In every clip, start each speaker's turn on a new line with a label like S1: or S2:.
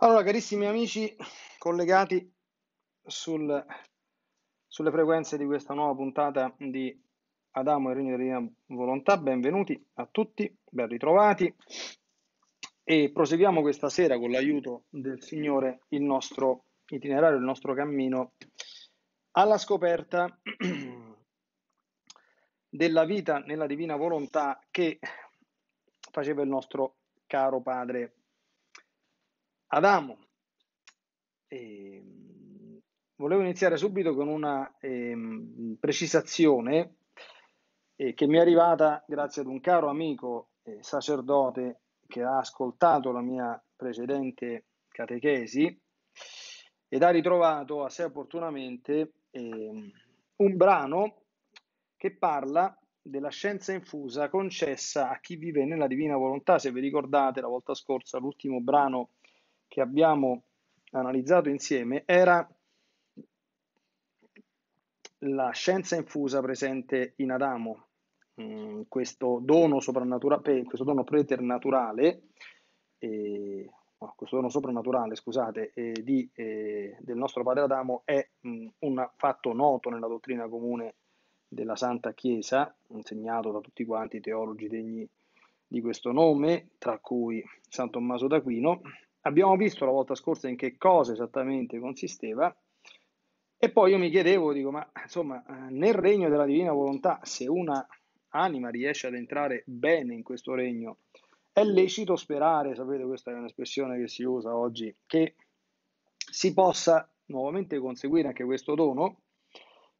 S1: Allora, carissimi amici collegati sul, sulle frequenze di questa nuova puntata di Adamo e il Regno della Volontà, benvenuti a tutti, ben ritrovati e proseguiamo questa sera con l'aiuto del Signore il nostro itinerario, il nostro cammino alla scoperta della vita nella divina volontà che faceva il nostro caro padre Adamo, eh, volevo iniziare subito con una eh, precisazione eh, che mi è arrivata grazie ad un caro amico eh, sacerdote che ha ascoltato la mia precedente catechesi ed ha ritrovato a sé opportunamente ehm, un brano che parla della scienza infusa concessa a chi vive nella divina volontà. Se vi ricordate, la volta scorsa l'ultimo brano che abbiamo analizzato insieme era la scienza infusa presente in Adamo, mm, questo, dono questo dono preternaturale, eh, questo dono soprannaturale, scusate, eh, di, eh, del nostro padre Adamo è mm, un fatto noto nella dottrina comune della Santa Chiesa, insegnato da tutti quanti i teologi degni di questo nome, tra cui San Tommaso d'Aquino, Abbiamo visto la volta scorsa in che cosa esattamente consisteva e poi io mi chiedevo, dico, ma insomma, nel regno della divina volontà, se una anima riesce ad entrare bene in questo regno, è lecito sperare, sapete questa è un'espressione che si usa oggi, che si possa nuovamente conseguire anche questo dono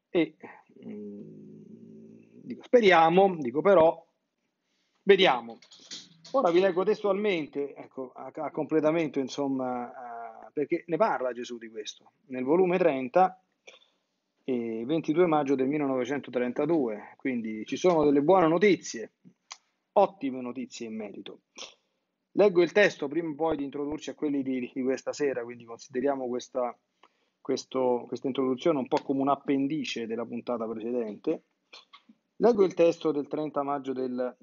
S1: e mh, mm, dico, speriamo, dico però, vediamo, Ora vi leggo testualmente, ecco, a, a completamento, insomma, uh, perché ne parla Gesù di questo. Nel volume 30, eh, 22 maggio del 1932, quindi ci sono delle buone notizie, ottime notizie in merito. Leggo il testo prima poi di introdurci a quelli di, di questa sera, quindi consideriamo questa, questo, questa introduzione un po' come un appendice della puntata precedente. Leggo il testo del 30 maggio del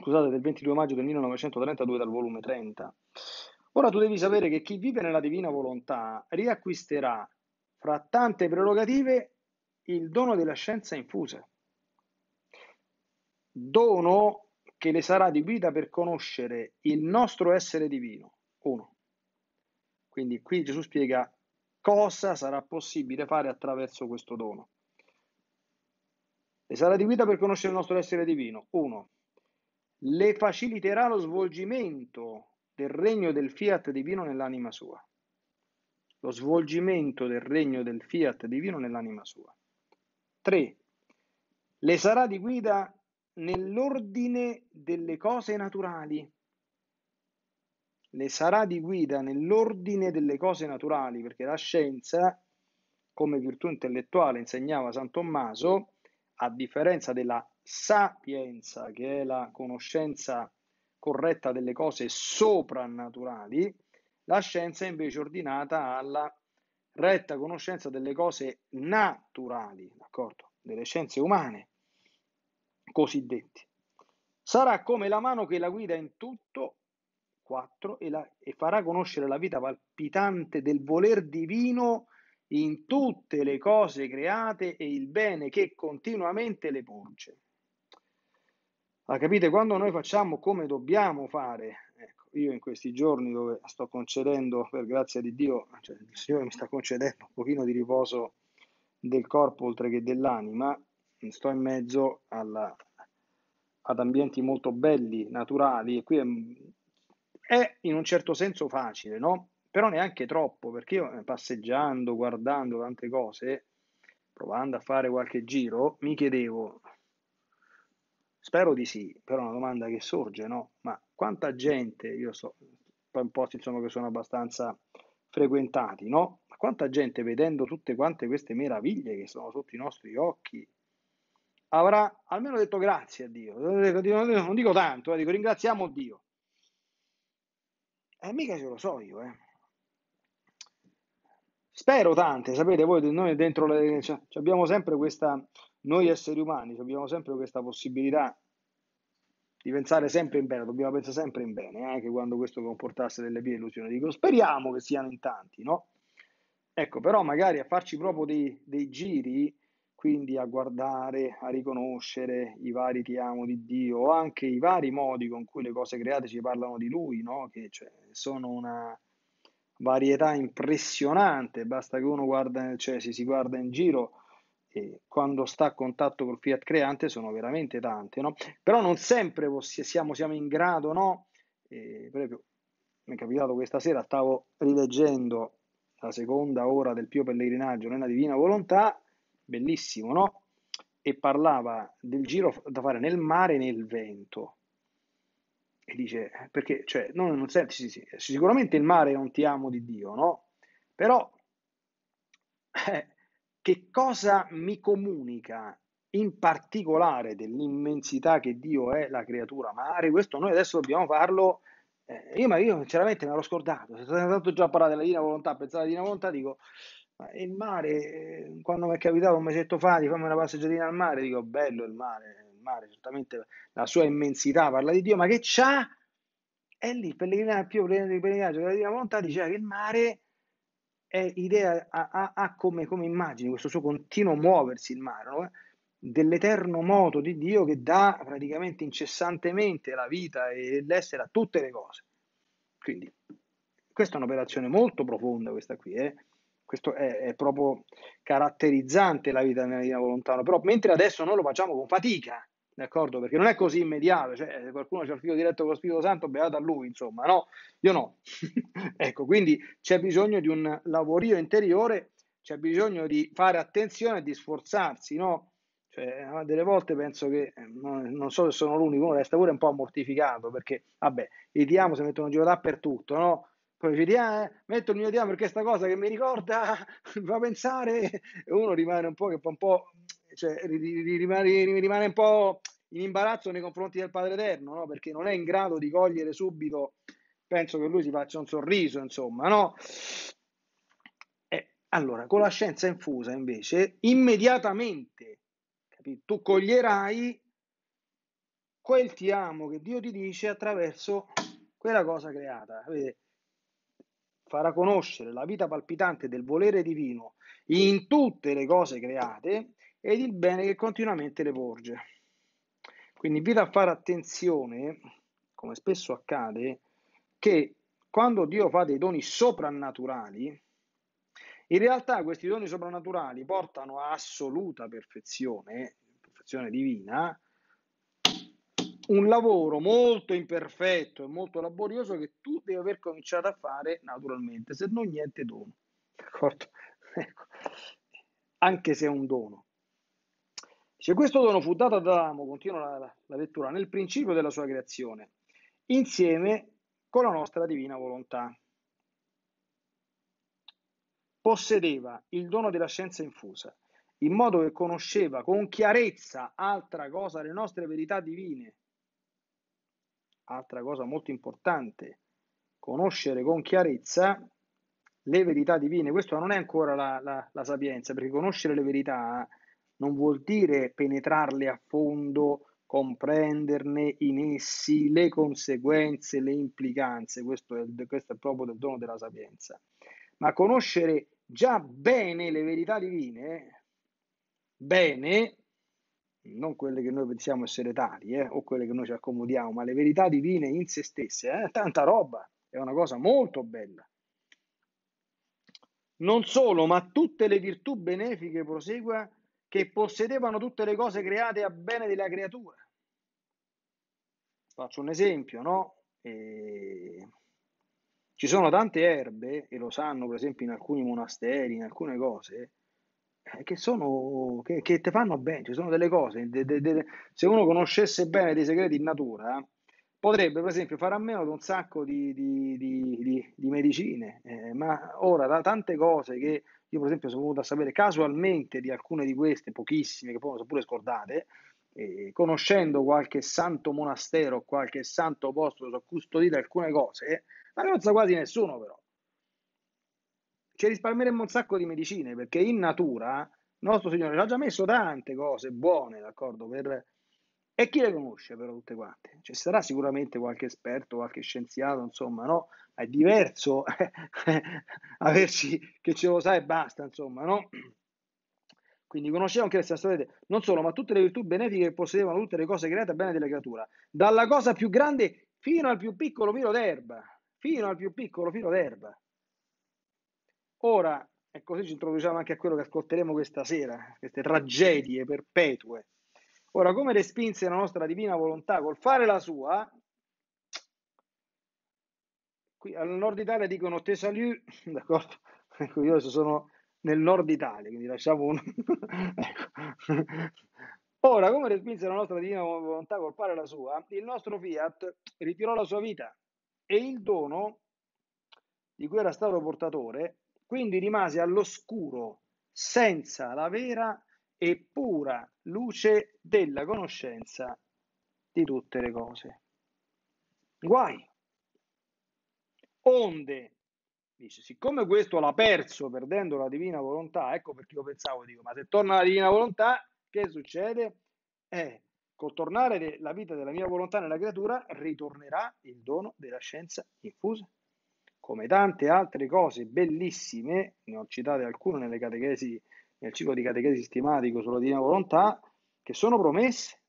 S1: scusate, del 22 maggio del 1932 dal volume 30. Ora tu devi sapere che chi vive nella divina volontà riacquisterà, fra tante prerogative, il dono della scienza infusa. Dono che le sarà di guida per conoscere il nostro essere divino. Uno. Quindi qui Gesù spiega cosa sarà possibile fare attraverso questo dono. Le sarà di guida per conoscere il nostro essere divino. Uno le faciliterà lo svolgimento del regno del fiat divino nell'anima sua. Lo svolgimento del regno del fiat divino nell'anima sua. 3. Le sarà di guida nell'ordine delle cose naturali. Le sarà di guida nell'ordine delle cose naturali, perché la scienza, come virtù intellettuale insegnava San Tommaso, a differenza della sapienza, che è la conoscenza corretta delle cose soprannaturali, la scienza è invece ordinata alla retta conoscenza delle cose naturali, d'accordo? Delle scienze umane, cosiddette. Sarà come la mano che la guida in tutto, 4, e, la, e farà conoscere la vita palpitante del voler divino in tutte le cose create e il bene che continuamente le porge. Ah, capite? Quando noi facciamo come dobbiamo fare, ecco, io in questi giorni dove sto concedendo, per grazia di Dio, cioè il Signore mi sta concedendo un pochino di riposo del corpo oltre che dell'anima, sto in mezzo alla, ad ambienti molto belli, naturali, e qui è, è, in un certo senso facile, no? Però neanche troppo, perché io eh, passeggiando, guardando tante cose, provando a fare qualche giro, mi chiedevo, Spero di sì, però è una domanda che sorge, no? Ma quanta gente, io so, in posti insomma che sono abbastanza frequentati, no? Ma quanta gente vedendo tutte quante queste meraviglie che sono sotto i nostri occhi avrà almeno detto grazie a Dio. Non dico tanto, eh, dico ringraziamo Dio. E eh, mica ce lo so io, eh. Spero tante, sapete voi, noi dentro le, cioè, abbiamo sempre questa noi esseri umani abbiamo sempre questa possibilità di pensare sempre in bene, dobbiamo pensare sempre in bene, eh, anche quando questo comportasse delle pie illusioni. Dico, speriamo che siano in tanti, no? Ecco, però magari a farci proprio dei, dei giri, quindi a guardare, a riconoscere i vari ti amo di Dio, anche i vari modi con cui le cose create ci parlano di Lui, no? Che cioè, sono una varietà impressionante, basta che uno guarda, cioè, si, si guarda in giro quando sta a contatto col fiat creante sono veramente tante, no? però non sempre siamo, siamo in grado, no? eh, per esempio mi è capitato questa sera, stavo rileggendo la seconda ora del Pio Pellegrinaggio nella Divina Volontà, bellissimo, no? e parlava del giro da fare nel mare e nel vento. E dice, perché, cioè, non, non senti, sì, sì, sicuramente il mare è un ti amo di Dio, no? Però eh, che cosa mi comunica in particolare dell'immensità che Dio è la creatura mare, questo noi adesso dobbiamo farlo. Eh, io, ma io sinceramente me l'ho scordato, se tanto già parlato della divina volontà, pensate alla divina volontà, dico, ma il mare, eh, quando mi è capitato un mesetto fa di farmi una passeggiatina al mare, dico, bello il mare, il mare certamente la sua immensità parla di Dio, ma che c'ha? E lì, pellegrinaggio, più pellegrinaggio cioè della divina volontà diceva che il mare è idea, ha, ha come, come, immagine questo suo continuo muoversi in mare, no? dell'eterno moto di Dio che dà praticamente incessantemente la vita e l'essere a tutte le cose. Quindi questa è un'operazione molto profonda questa qui, eh? questo è, è, proprio caratterizzante la vita nella divina volontà, però mentre adesso noi lo facciamo con fatica, d'accordo? Perché non è così immediato, cioè se qualcuno c'è il figlio diretto con lo Spirito Santo, beato a lui, insomma, no, io no. ecco, quindi c'è bisogno di un lavorio interiore, c'è bisogno di fare attenzione e di sforzarsi, no? Cioè, delle volte penso che, eh, non so se sono l'unico, uno resta pure un po' mortificato, perché, vabbè, i diamo si mettono a giro dappertutto, no? Poi dici, ah, eh, metto il mio diamo perché questa cosa che mi ricorda, fa pensare, e uno rimane un po' che fa un po' cioè, rimane, rimane un po' in imbarazzo nei confronti del Padre Eterno, no? perché non è in grado di cogliere subito, penso che lui si faccia un sorriso, insomma, no? Eh, allora, con la scienza infusa invece, immediatamente, capito? tu coglierai quel ti amo che Dio ti dice attraverso quella cosa creata. Capite? Farà conoscere la vita palpitante del volere divino in tutte le cose create ed il bene che continuamente le porge. Quindi invito a fare attenzione, come spesso accade, che quando Dio fa dei doni soprannaturali, in realtà questi doni soprannaturali portano a assoluta perfezione, perfezione divina, un lavoro molto imperfetto e molto laborioso che tu devi aver cominciato a fare naturalmente, se non niente dono. D'accordo? Ecco. Anche se è un dono. Se questo dono fu dato ad Adamo, continua la, la lettura, nel principio della sua creazione, insieme con la nostra divina volontà. Possedeva il dono della scienza infusa, in modo che conosceva con chiarezza, altra cosa, le nostre verità divine. Altra cosa molto importante, conoscere con chiarezza le verità divine. Questa non è ancora la, la, la sapienza, perché conoscere le verità... Eh, non vuol dire penetrarle a fondo, comprenderne in essi le conseguenze, le implicanze, questo è, questo è proprio del dono della sapienza, ma conoscere già bene le verità divine, bene, non quelle che noi pensiamo essere tali eh, o quelle che noi ci accomodiamo, ma le verità divine in se stesse, eh, tanta roba, è una cosa molto bella. Non solo, ma tutte le virtù benefiche, prosegua, che possedevano tutte le cose create a bene della creatura. Faccio un esempio, no? E... Ci sono tante erbe, e lo sanno per esempio in alcuni monasteri, in alcune cose, eh, che, sono, che, che te fanno bene, ci sono delle cose, de, de, de, se uno conoscesse bene dei segreti in natura, potrebbe per esempio fare a meno di un sacco di, di, di, di medicine, eh, ma ora da tante cose che io per esempio sono venuto a sapere casualmente di alcune di queste, pochissime, che poi sono pure scordate, eh, conoscendo qualche santo monastero, qualche santo posto dove sono custodite alcune cose, ma non sa quasi nessuno però. Ci risparmieremmo un sacco di medicine perché in natura nostro Signore ci ha già messo tante cose buone, d'accordo, per e chi le conosce però tutte quante? Ci cioè, sarà sicuramente qualche esperto, qualche scienziato, insomma, no? È diverso eh, averci che ce lo sa e basta, insomma, no? Quindi conoscevano anche la storia, non solo, ma tutte le virtù benefiche che possedevano tutte le cose create a bene della creatura, dalla cosa più grande fino al più piccolo filo d'erba, fino al più piccolo filo d'erba. Ora, e ecco, così ci introduciamo anche a quello che ascolteremo questa sera, queste tragedie perpetue Ora, come respinse la nostra divina volontà col fare la sua, qui al nord Italia dicono te salut, d'accordo? Ecco, io adesso sono nel nord Italia, quindi lasciamo un... ecco. Ora, come respinse la nostra divina volontà col fare la sua, il nostro fiat ritirò la sua vita e il dono di cui era stato portatore, quindi rimase all'oscuro senza la vera e pura luce della conoscenza di tutte le cose. Guai! Onde, dice, siccome questo l'ha perso perdendo la divina volontà, ecco perché io pensavo, dico, ma se torna la divina volontà, che succede? Eh, col tornare la vita della mia volontà nella creatura, ritornerà il dono della scienza infusa. Come tante altre cose bellissime, ne ho citate alcune nelle catechesi nel ciclo di catechesi sistematico sulla divina volontà, che sono promesse,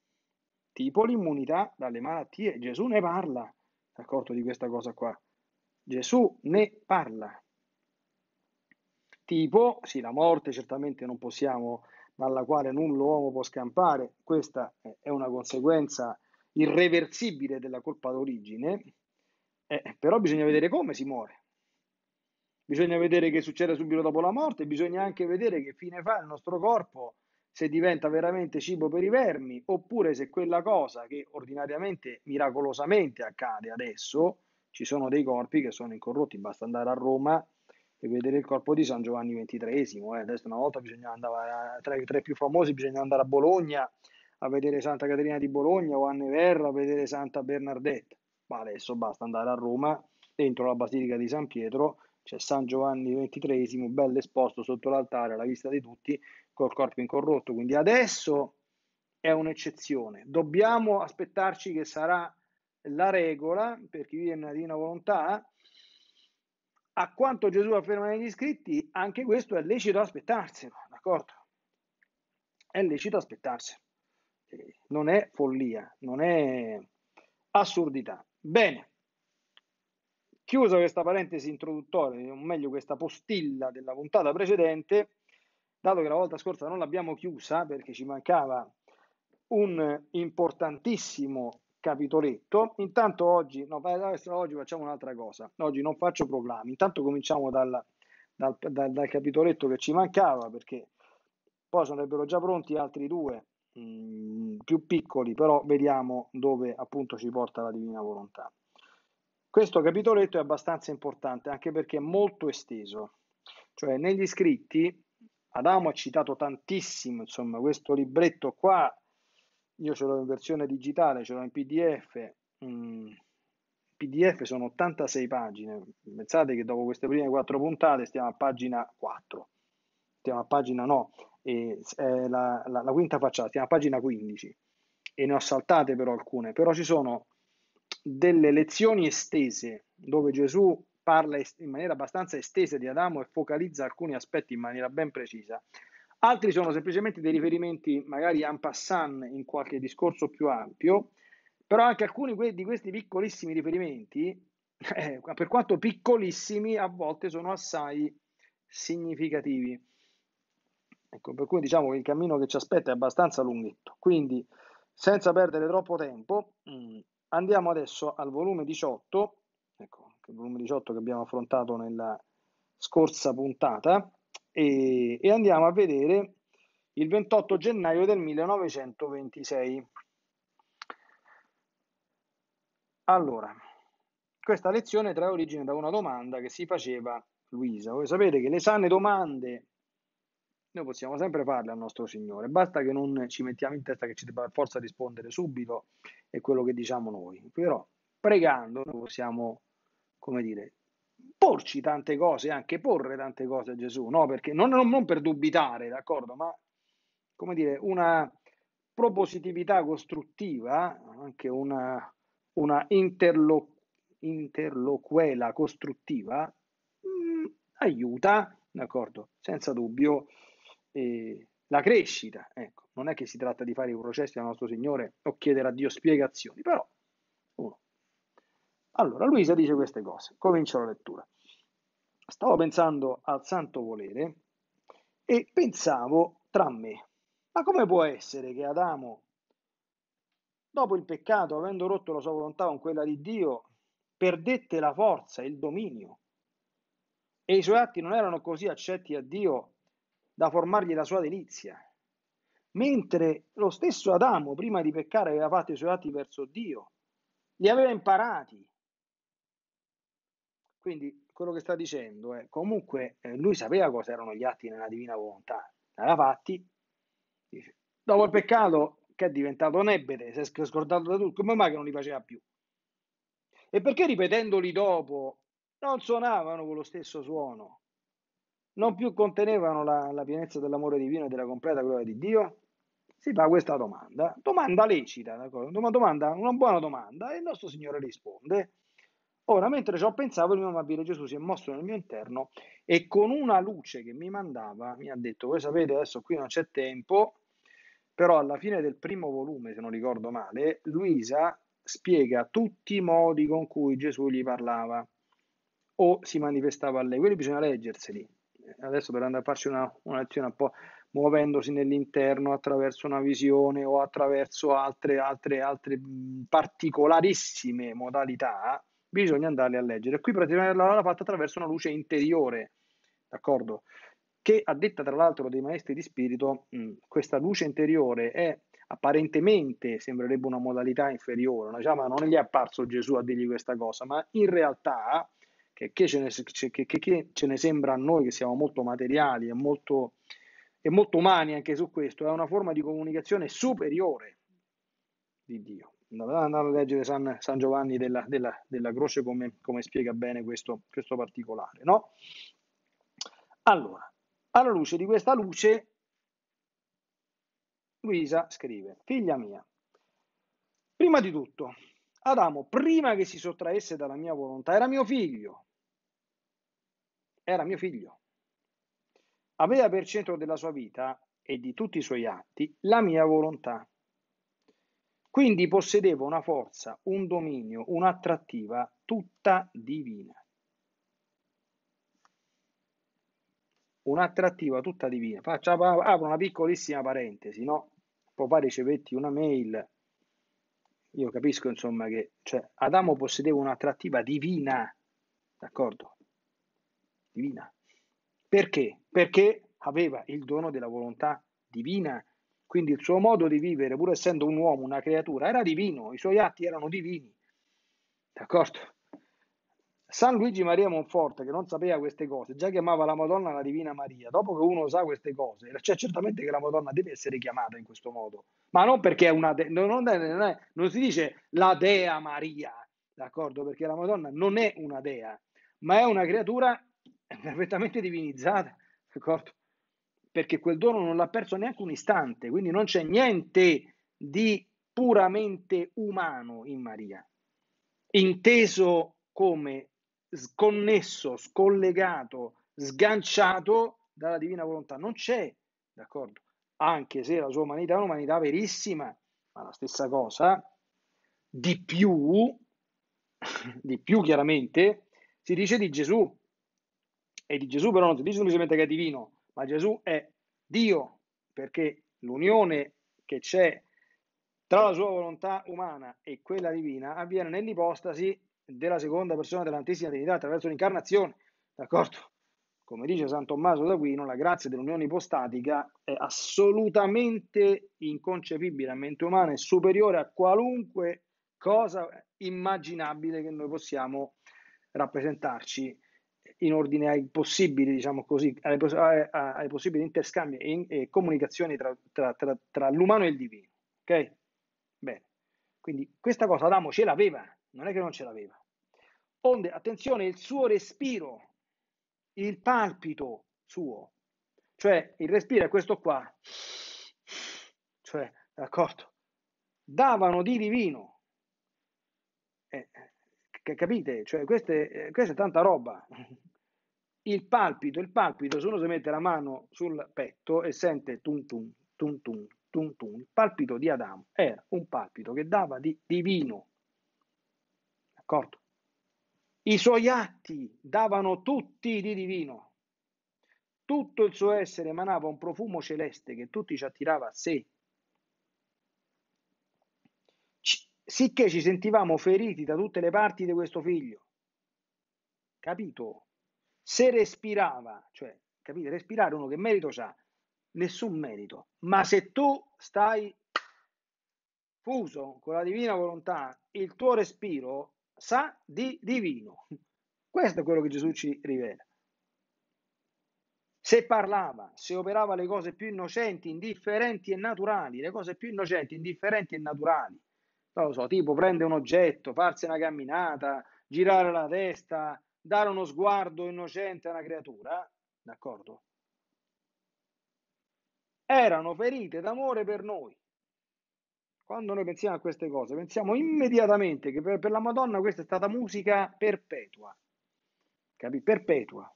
S1: tipo l'immunità dalle malattie. Gesù ne parla, si è accorto di questa cosa qua. Gesù ne parla. Tipo, sì, la morte certamente non possiamo, dalla quale null'uomo può scampare, questa è una conseguenza irreversibile della colpa d'origine, eh, però bisogna vedere come si muore bisogna vedere che succede subito dopo la morte, bisogna anche vedere che fine fa il nostro corpo se diventa veramente cibo per i vermi, oppure se quella cosa che ordinariamente, miracolosamente accade adesso, ci sono dei corpi che sono incorrotti, basta andare a Roma e vedere il corpo di San Giovanni XXIII, eh. adesso una volta bisognava andare, eh, tra i tre più famosi bisognava andare a Bologna a vedere Santa Caterina di Bologna o a Neverra a vedere Santa Bernardetta, ma adesso basta andare a Roma dentro la Basilica di San Pietro c'è San Giovanni XXIII, bello esposto sotto l'altare alla vista di tutti, col corpo incorrotto. Quindi adesso è un'eccezione. Dobbiamo aspettarci che sarà la regola per chi viene nella divina volontà. A quanto Gesù afferma negli scritti, anche questo è lecito aspettarselo, d'accordo? È lecito aspettarselo. Eh, non è follia, non è assurdità. Bene. Chiusa questa parentesi introduttoria, o meglio questa postilla della puntata precedente, dato che la volta scorsa non l'abbiamo chiusa perché ci mancava un importantissimo capitoletto, intanto oggi, no, oggi facciamo un'altra cosa, oggi non faccio proclami, intanto cominciamo dal, dal, dal, dal capitoletto che ci mancava perché poi sarebbero già pronti altri due mh, mm, più piccoli, però vediamo dove appunto ci porta la divina volontà. Questo capitoletto è abbastanza importante anche perché è molto esteso, cioè negli scritti Adamo ha citato tantissimo, insomma, questo libretto qua, io ce l'ho in versione digitale, ce l'ho in PDF, mm, PDF sono 86 pagine, pensate che dopo queste prime quattro puntate stiamo a pagina 4, stiamo a pagina no, e, la, la, la quinta facciata, stiamo a pagina 15 e ne ho saltate però alcune, però ci sono delle lezioni estese, dove Gesù parla in maniera abbastanza estesa di Adamo e focalizza alcuni aspetti in maniera ben precisa. Altri sono semplicemente dei riferimenti, magari en passant, in qualche discorso più ampio, però anche alcuni di questi piccolissimi riferimenti, eh, per quanto piccolissimi, a volte sono assai significativi. Ecco, per cui diciamo che il cammino che ci aspetta è abbastanza lunghetto. Quindi, senza perdere troppo tempo, mm, Andiamo adesso al volume 18, ecco, il volume 18 che abbiamo affrontato nella scorsa puntata, e, e andiamo a vedere il 28 gennaio del 1926. Allora, questa lezione trae origine da una domanda che si faceva Luisa. Voi sapete che le sane domande noi possiamo sempre farle al nostro Signore, basta che non ci mettiamo in testa che ci debba forza rispondere subito è quello che diciamo noi, però pregando noi possiamo, come dire, porci tante cose, anche porre tante cose a Gesù, no? Perché non, non, non per dubitare, d'accordo, ma come dire, una propositività costruttiva, anche una, una interlo, interloquela costruttiva, mh, mm, aiuta, d'accordo, senza dubbio, la crescita. Ecco, non è che si tratta di fare i processi al nostro Signore o chiedere a Dio spiegazioni, però uno. Allora, Luisa dice queste cose, comincio la lettura. Stavo pensando al santo volere e pensavo tra me, ma come può essere che Adamo, dopo il peccato, avendo rotto la sua volontà con quella di Dio, perdette la forza e il dominio e i suoi atti non erano così accetti a Dio da formargli la sua delizia. Mentre lo stesso Adamo, prima di peccare, aveva fatto i suoi atti verso Dio, li aveva imparati. Quindi quello che sta dicendo è comunque eh, lui sapeva cosa erano gli atti nella divina volontà, ne aveva fatti. Dice, dopo il peccato che è diventato nebete, si è scordato da tutto, come mai che non li faceva più? E perché ripetendoli dopo non suonavano con lo stesso suono? non più contenevano la, la pienezza dell'amore divino e della completa gloria di Dio? Si fa questa domanda, domanda lecita, Una, domanda, una buona domanda, e il nostro Signore risponde. Ora, mentre ciò pensavo, il mio amabile Gesù si è mosso nel mio interno e con una luce che mi mandava mi ha detto, voi sapete, adesso qui non c'è tempo, però alla fine del primo volume, se non ricordo male, Luisa spiega tutti i modi con cui Gesù gli parlava o si manifestava a lei, Quindi bisogna leggerseli adesso per andare a farci una, lezione un po' muovendosi nell'interno attraverso una visione o attraverso altre, altre, altre particolarissime modalità, bisogna andarle a leggere. Qui praticamente l'ha fatta attraverso una luce interiore, d'accordo? Che a detta tra l'altro dei maestri di spirito, mh, questa luce interiore è apparentemente sembrerebbe una modalità inferiore, no? cioè, ma non gli è apparso Gesù a dirgli questa cosa, ma in realtà che, che, ce ne, che, che, ce ne, sembra a noi che siamo molto materiali e molto, e molto umani anche su questo, è una forma di comunicazione superiore di Dio. Andate a leggere San, San Giovanni della, della, della Croce come, come, spiega bene questo, questo particolare. No? Allora, alla luce di questa luce, Luisa scrive, figlia mia, prima di tutto, Adamo, prima che si sottraesse dalla mia volontà, era mio figlio, era mio figlio. Aveva per centro della sua vita e di tutti i suoi atti la mia volontà. Quindi possedeva una forza, un dominio, un'attrattiva tutta divina. Un'attrattiva tutta divina. Faccio, apro una piccolissima parentesi, no? Può fare ricevetti una mail. Io capisco, insomma, che cioè, Adamo possedeva un'attrattiva divina, d'accordo? divina. Perché? Perché aveva il dono della volontà divina, quindi il suo modo di vivere, pur essendo un uomo, una creatura, era divino, i suoi atti erano divini. D'accordo? San Luigi Maria Monforte, che non sapeva queste cose, già chiamava la Madonna la Divina Maria. Dopo che uno sa queste cose, cioè certamente che la Madonna deve essere chiamata in questo modo, ma non perché è una dea, non, è, non, è, non si dice la Dea Maria, d'accordo? Perché la Madonna non è una Dea, ma è una creatura è perfettamente divinizzata, d'accordo? Perché quel dono non l'ha perso neanche un istante, quindi non c'è niente di puramente umano in Maria, inteso come sconnesso, scollegato, sganciato dalla divina volontà. Non c'è, d'accordo? Anche se la sua umanità è un'umanità verissima, ma la stessa cosa, di più, di più chiaramente, si dice di Gesù, e di Gesù, però non si dice semplicemente che è divino, ma Gesù è Dio, perché l'unione che c'è tra la sua volontà umana e quella divina avviene nell'ipostasi della seconda persona dell'antissima Trinità attraverso l'incarnazione, d'accordo? Come dice San Tommaso d'Aquino, la grazia dell'unione ipostatica è assolutamente inconcepibile a mente umana e superiore a qualunque cosa immaginabile che noi possiamo rappresentarci in ordine ai possibili, diciamo così, ai, ai, ai possibili interscambi e, e comunicazioni tra, tra, tra, tra, l'umano e il divino. Ok? Bene. Quindi questa cosa Adamo ce l'aveva, non è che non ce l'aveva. Onde, attenzione, il suo respiro, il palpito suo, cioè il respiro è questo qua, cioè, d'accordo, davano di divino. Eh, che capite? Cioè, queste, eh, questa è tanta roba. Il palpito, il palpito, se uno si mette la mano sul petto e sente tum tum, tum tum, tum tum, il palpito di Adamo era un palpito che dava di divino. D'accordo? I suoi atti davano tutti di divino. Tutto il suo essere emanava un profumo celeste che tutti ci attirava a sé, sicché ci sentivamo feriti da tutte le parti di questo figlio. Capito? Se respirava, cioè, capite, respirare uno che merito sa, nessun merito, ma se tu stai fuso con la divina volontà, il tuo respiro sa di divino. Questo è quello che Gesù ci rivela. Se parlava, se operava le cose più innocenti, indifferenti e naturali, le cose più innocenti, indifferenti e naturali, non lo so, tipo prendere un oggetto, farsi una camminata, girare la testa, dare uno sguardo innocente a una creatura, d'accordo? Erano ferite d'amore per noi. Quando noi pensiamo a queste cose, pensiamo immediatamente che per, per la Madonna questa è stata musica perpetua, capi? Perpetua.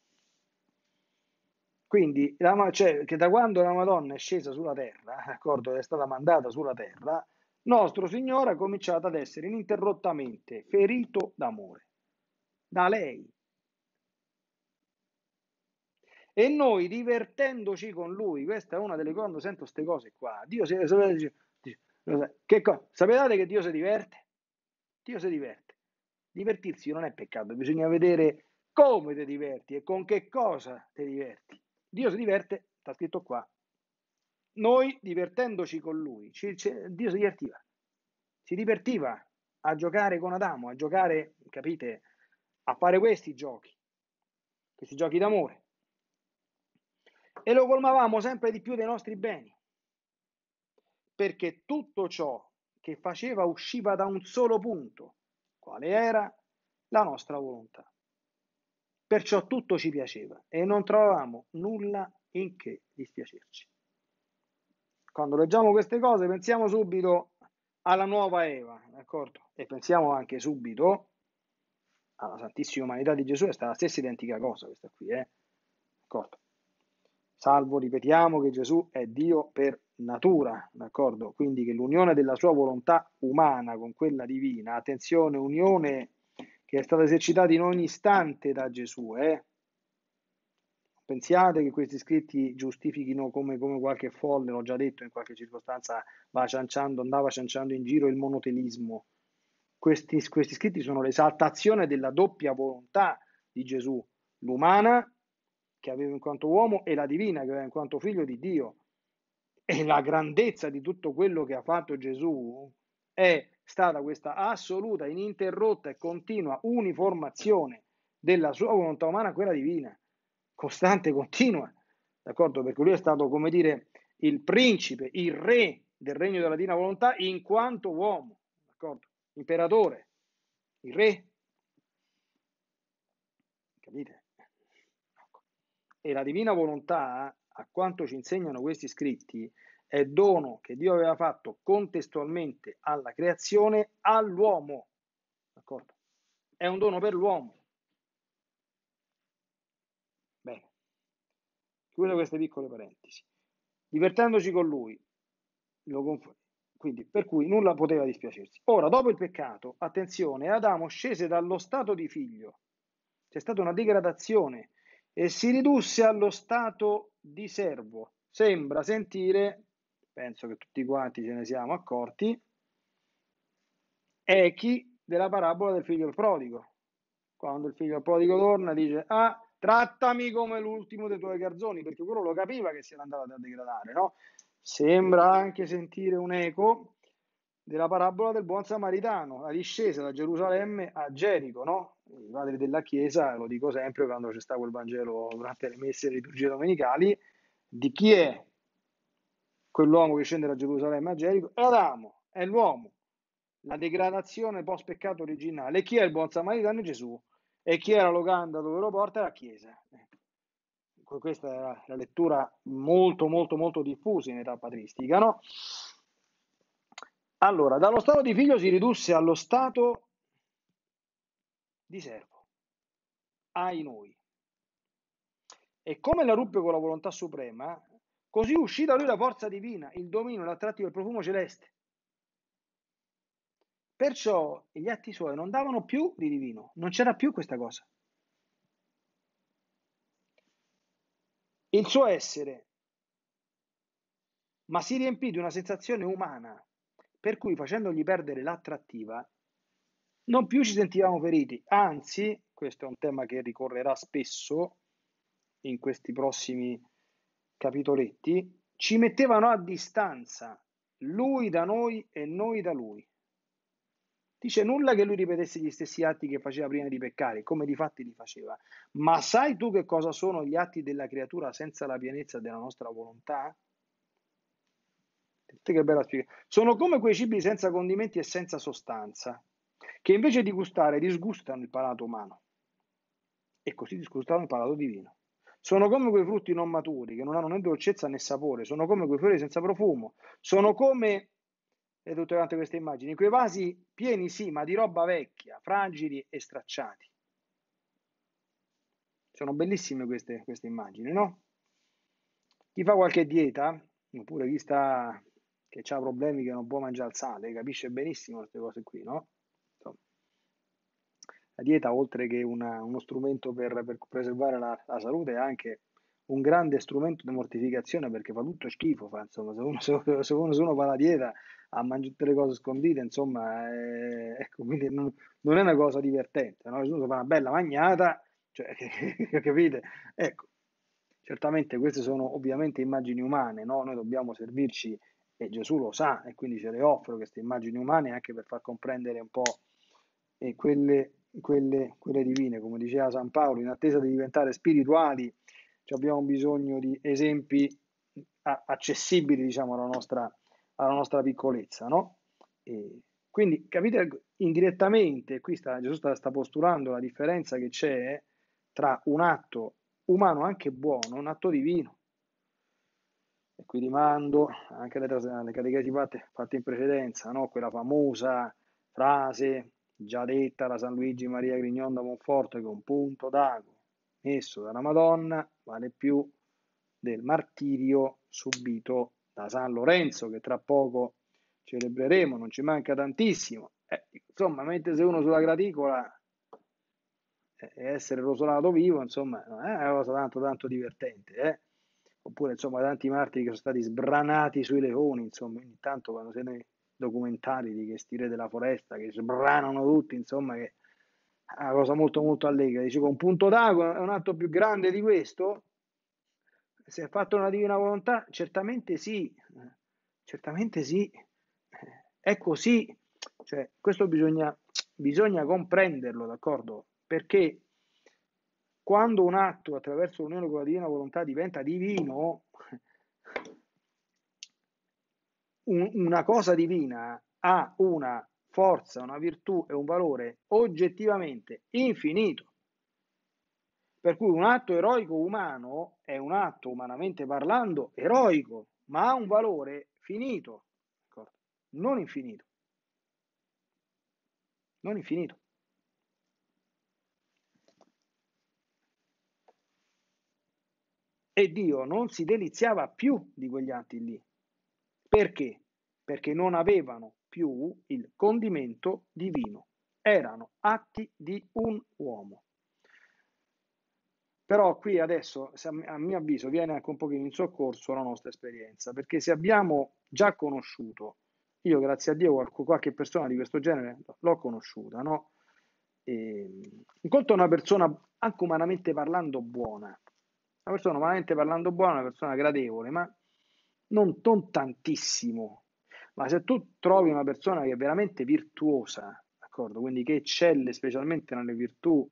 S1: Quindi, la, cioè, che da quando la Madonna è scesa sulla terra, d'accordo, è stata mandata sulla terra, nostro Signore ha cominciato ad essere ininterrottamente ferito d'amore, da lei. E noi divertendoci con lui, questa è una delle cose, quando sento queste cose qua, Dio si, sapete, che cosa? Sapete che Dio si diverte? Dio si diverte. Divertirsi non è peccato, bisogna vedere come ti diverti e con che cosa ti diverti. Dio si diverte, sta scritto qua, noi divertendoci con lui, ci, ci, Dio si divertiva, si divertiva a giocare con Adamo, a giocare, capite, a fare questi giochi, questi giochi d'amore. E lo colmavamo sempre di più dei nostri beni, perché tutto ciò che faceva usciva da un solo punto, quale era la nostra volontà. Perciò tutto ci piaceva e non trovavamo nulla in che dispiacerci. Quando leggiamo queste cose pensiamo subito alla nuova Eva, d'accordo? E pensiamo anche subito alla Santissima Umanità di Gesù, è stata la stessa identica cosa questa qui, eh? D'accordo? Salvo, ripetiamo, che Gesù è Dio per natura, d'accordo? Quindi che l'unione della sua volontà umana con quella divina, attenzione, unione che è stata esercitata in ogni istante da Gesù, eh? Pensiate che questi scritti giustifichino come, come qualche folle, l'ho già detto in qualche circostanza, va cianciando, andava cianciando in giro il monotelismo. Questi, questi scritti sono l'esaltazione della doppia volontà di Gesù, l'umana che aveva in quanto uomo e la divina che aveva in quanto figlio di Dio. E la grandezza di tutto quello che ha fatto Gesù è stata questa assoluta, ininterrotta e continua uniformazione della sua volontà umana a quella divina costante continua, d'accordo? Perché lui è stato, come dire, il principe, il re del regno della divina volontà in quanto uomo, d'accordo? Imperatore, il re. Capite? E la divina volontà, a quanto ci insegnano questi scritti, è dono che Dio aveva fatto contestualmente alla creazione all'uomo. D'accordo? È un dono per l'uomo. Chiusa queste piccole parentesi. Divertendoci con lui, lo conf- quindi per cui nulla poteva dispiacersi. Ora, dopo il peccato, attenzione, Adamo scese dallo stato di figlio, c'è stata una degradazione e si ridusse allo stato di servo. Sembra sentire, penso che tutti quanti ce ne siamo accorti, echi della parabola del figlio prodigo. Quando il figlio prodigo torna dice, ah, trattami come l'ultimo dei tuoi garzoni, perché quello lo capiva che si era andato a degradare, no? Sembra anche sentire un eco della parabola del buon samaritano, la discesa da Gerusalemme a Gerico, no? I padri della Chiesa, lo dico sempre quando c'è stato il Vangelo durante le messe e le liturgie domenicali, di chi è quell'uomo che scende da Gerusalemme a Gerico? È Adamo, è l'uomo. La degradazione post peccato originale. E chi è il buon samaritano? È Gesù. E chi era l'Oganda dove lo porta ecco, La Chiesa. Questa era la lettura molto, molto, molto diffusa in età patristica, no? Allora, dallo stato di figlio si ridusse allo stato di servo, ai noi. E come la ruppe con la volontà suprema, così uscì da lui la forza divina, il dominio, l'attrattivo, il profumo celeste. Perciò gli atti suoi non davano più di divino, non c'era più questa cosa. Il suo essere, ma si riempì di una sensazione umana, per cui facendogli perdere l'attrattiva, non più ci sentivamo feriti, anzi, questo è un tema che ricorrerà spesso in questi prossimi capitoletti, ci mettevano a distanza lui da noi e noi da lui. Dice nulla che lui ripetesse gli stessi atti che faceva prima di peccare, come di fatti li faceva. Ma sai tu che cosa sono gli atti della creatura senza la pienezza della nostra volontà? Che bella spiegazione. Sono come quei cibi senza condimenti e senza sostanza, che invece di gustare disgustano il palato umano e così disgustano il palato divino. Sono come quei frutti non maturi, che non hanno né dolcezza né sapore, sono come quei fiori senza profumo, sono come tutte quante queste immagini. Quei vasi pieni sì, ma di roba vecchia, fragili e stracciati. Sono bellissime queste, queste immagini, no? Chi fa qualche dieta, oppure chi sta che ha problemi che non può mangiare il sale, capisce benissimo queste cose qui, no? la dieta, oltre che una, uno strumento per, per preservare la, la, salute, è anche un grande strumento di mortificazione perché fa tutto schifo, fa, insomma, se uno, se, uno, se uno fa la dieta a mangiare tutte le cose scondite, insomma, eh, ecco, quindi non, non, è una cosa divertente, no? Gesù fa una bella magnata, cioè, capite? Ecco, certamente queste sono ovviamente immagini umane, no? Noi dobbiamo servirci, e Gesù lo sa, e quindi ce le offro queste immagini umane anche per far comprendere un po' eh, quelle, quelle, quelle divine, come diceva San Paolo, in attesa di diventare spirituali, cioè abbiamo bisogno di esempi mm, accessibili diciamo alla nostra alla nostra piccolezza, no? E quindi capite indirettamente, qui sta, Gesù sta, sta postulando la differenza che c'è tra un atto umano anche buono e un atto divino. E qui rimando anche alle, catechesi fatte, fatte, in precedenza, no? quella famosa frase già detta da San Luigi Maria Grignon da Monforte che un punto d'ago messo dalla Madonna vale più del martirio subito da San Lorenzo che tra poco celebreremo, non ci manca tantissimo. Eh, insomma, mettersi uno sulla graticola e eh, essere rosolato vivo, insomma, non è una cosa tanto tanto divertente, eh? Oppure, insomma, tanti martiri che sono stati sbranati sui leoni, insomma, ogni tanto quando se ne documentari di che stile della foresta, che sbranano tutti, insomma, che è una cosa molto molto allegra. Dicevo, un punto d'ago è un atto più grande di questo? se è fatto una divina volontà, certamente sì, certamente sì, è così, cioè, questo bisogna, bisogna comprenderlo, d'accordo? Perché quando un atto attraverso l'unione con la divina volontà diventa divino, una cosa divina ha una forza, una virtù e un valore oggettivamente infinito. Per cui un atto eroico umano è un atto, umanamente parlando, eroico, ma ha un valore finito, ecco, non infinito. Non infinito. E Dio non si deliziava più di quegli atti lì. Perché? Perché non avevano più il condimento divino. Erano atti di un uomo. Però qui adesso, a mio avviso, viene anche un pochino in soccorso la nostra esperienza, perché se abbiamo già conosciuto, io grazie a Dio qualche, persona di questo genere l'ho conosciuta, no? E, ehm, in una persona anche umanamente parlando buona, una persona umanamente parlando buona, una persona gradevole, ma non, non tantissimo. Ma se tu trovi una persona che è veramente virtuosa, d'accordo? Quindi che eccelle specialmente nelle virtù,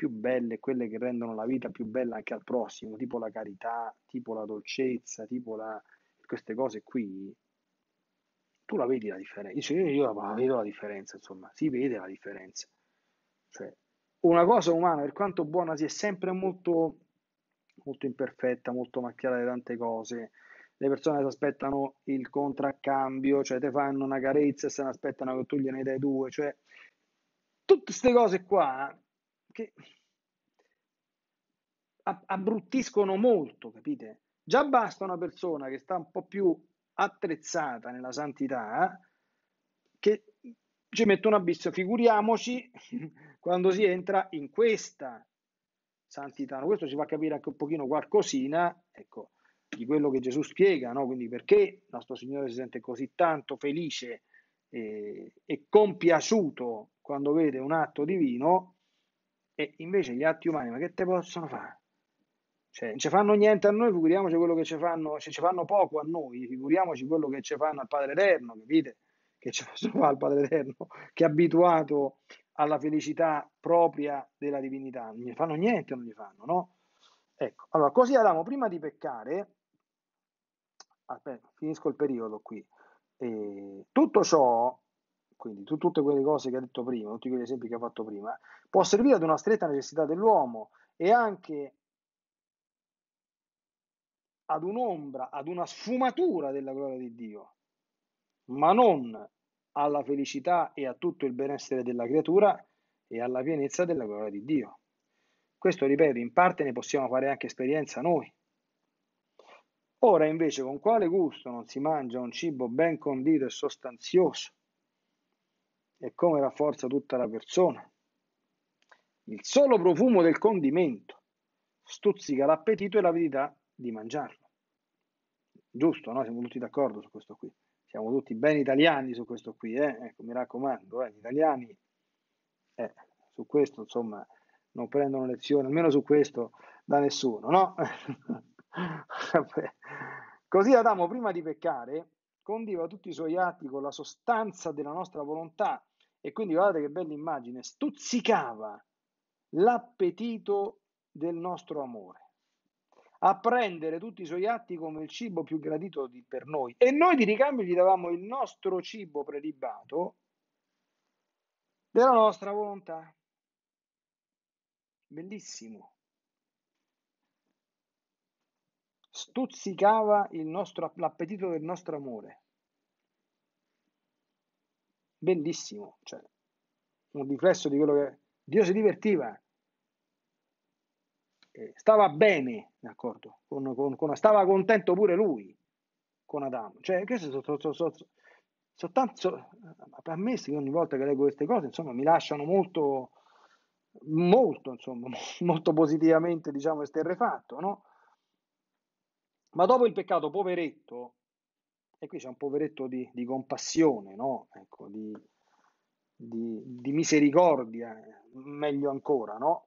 S1: più belle, quelle che rendono la vita più bella anche al prossimo, tipo la carità, tipo la dolcezza, tipo la... queste cose qui, tu la vedi la differenza. Io, io la vedo la differenza, insomma, si vede la differenza. Cioè, una cosa umana, per quanto buona sia, è sempre molto, molto imperfetta, molto macchiata di tante cose. Le persone si aspettano il contraccambio, cioè te fanno una carezza e se ne aspettano che tu gliene dai due, cioè tutte queste cose qua che abbruttiscono molto, capite? Già basta una persona che sta un po' più attrezzata nella santità che ci mette un abisso, figuriamoci quando si entra in questa santità. Questo ci fa capire anche un pochino qualcosina, ecco, di quello che Gesù spiega, no? quindi perché il nostro Signore si sente così tanto felice e, e compiaciuto quando vede un atto divino, e invece gli atti umani, ma che te possono fare? Cioè, non ci fanno niente a noi, figuriamoci quello che ci fanno, se ci fanno poco a noi, figuriamoci quello che ci fanno al Padre Eterno, capite? Che ci possono fare al Padre Eterno, che è abituato alla felicità propria della divinità, non gli fanno niente, non gli fanno, no? Ecco, allora, così Adamo prima di peccare, aspetta, finisco il periodo qui, eh, tutto ciò quindi tu, tutte quelle cose che ha detto prima, tutti quegli esempi che ha fatto prima, può servire ad una stretta necessità dell'uomo e anche ad un'ombra, ad una sfumatura della gloria di Dio, ma non alla felicità e a tutto il benessere della creatura e alla pienezza della gloria di Dio. Questo, ripeto, in parte ne possiamo fare anche esperienza noi. Ora invece con quale gusto non si mangia un cibo ben condito e sostanzioso, e come rafforza tutta la persona. Il solo profumo del condimento stuzzica l'appetito e l'avidità di mangiarlo. Giusto, no? Siamo tutti d'accordo su questo qui. Siamo tutti ben italiani su questo qui, eh? ecco, mi raccomando, eh? gli italiani eh, su questo, insomma, non prendono lezione, almeno su questo, da nessuno, no? Così Adamo, prima di peccare, condiva tutti i suoi atti con la sostanza della nostra volontà, e quindi guardate che bella immagine, stuzzicava l'appetito del nostro amore a prendere tutti i suoi atti come il cibo più gradito di, per noi. E noi di ricambio gli davamo il nostro cibo prelibato della nostra volontà. Bellissimo. Stuzzicava nostro, l'appetito del nostro amore bellissimo, cioè un riflesso di quello che Dio si divertiva, eh, stava bene, d'accordo, con, con, con, stava contento pure lui con Adamo. Cioè, questo sono, sono, tanto, per me ogni volta che leggo queste cose, insomma, mi lasciano molto, molto, insomma, molto positivamente, diciamo, esterrefatto, no? Ma dopo il peccato, poveretto, e qui c'è un poveretto di, di compassione, no? ecco, di, di, di, misericordia, meglio ancora, no?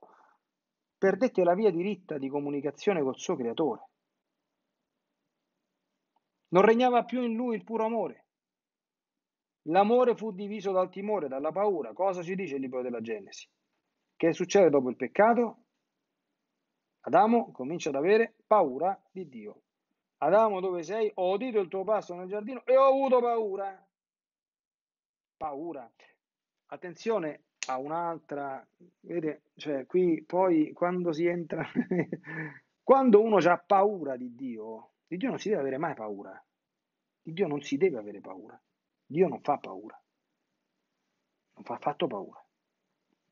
S1: Perdette la via diritta di comunicazione col suo creatore. Non regnava più in lui il puro amore. L'amore fu diviso dal timore, dalla paura. Cosa ci dice il libro della Genesi? Che succede dopo il peccato? Adamo comincia ad avere paura di Dio. Adamo dove sei? Ho udito il tuo passo nel giardino e ho avuto paura. Paura. Attenzione a un'altra, vede, cioè qui poi quando si entra, quando uno ha paura di Dio, di Dio non si deve avere mai paura. Di Dio non si deve avere paura. Dio non fa paura. Non fa affatto paura.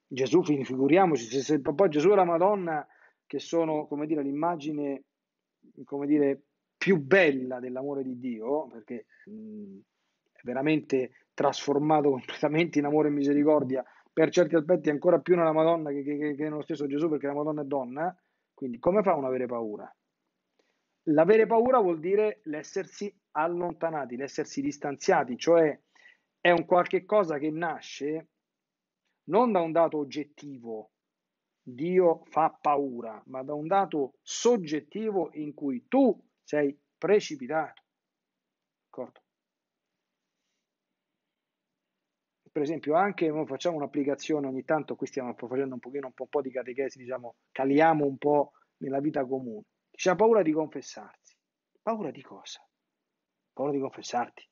S1: Gesù, figuriamoci, se, se poi Gesù e la Madonna, che sono, come dire, l'immagine, come dire, più bella dell'amore di Dio, perché mh, mm, è veramente trasformato completamente in amore e misericordia, per certi aspetti ancora più nella Madonna che, che, che nello stesso Gesù, perché la Madonna è donna, quindi come fa a non avere paura? L'avere paura vuol dire l'essersi allontanati, l'essersi distanziati, cioè è un qualche cosa che nasce non da un dato oggettivo, Dio fa paura, ma da un dato soggettivo in cui tu sei precipitato. D'accordo? Per esempio, anche noi facciamo un'applicazione, ogni tanto qui stiamo facendo un pochino un po', un po di catechesi, diciamo, caliamo un po' nella vita comune. Chi ha paura di confessarsi. Paura di cosa? Paura di confessarti.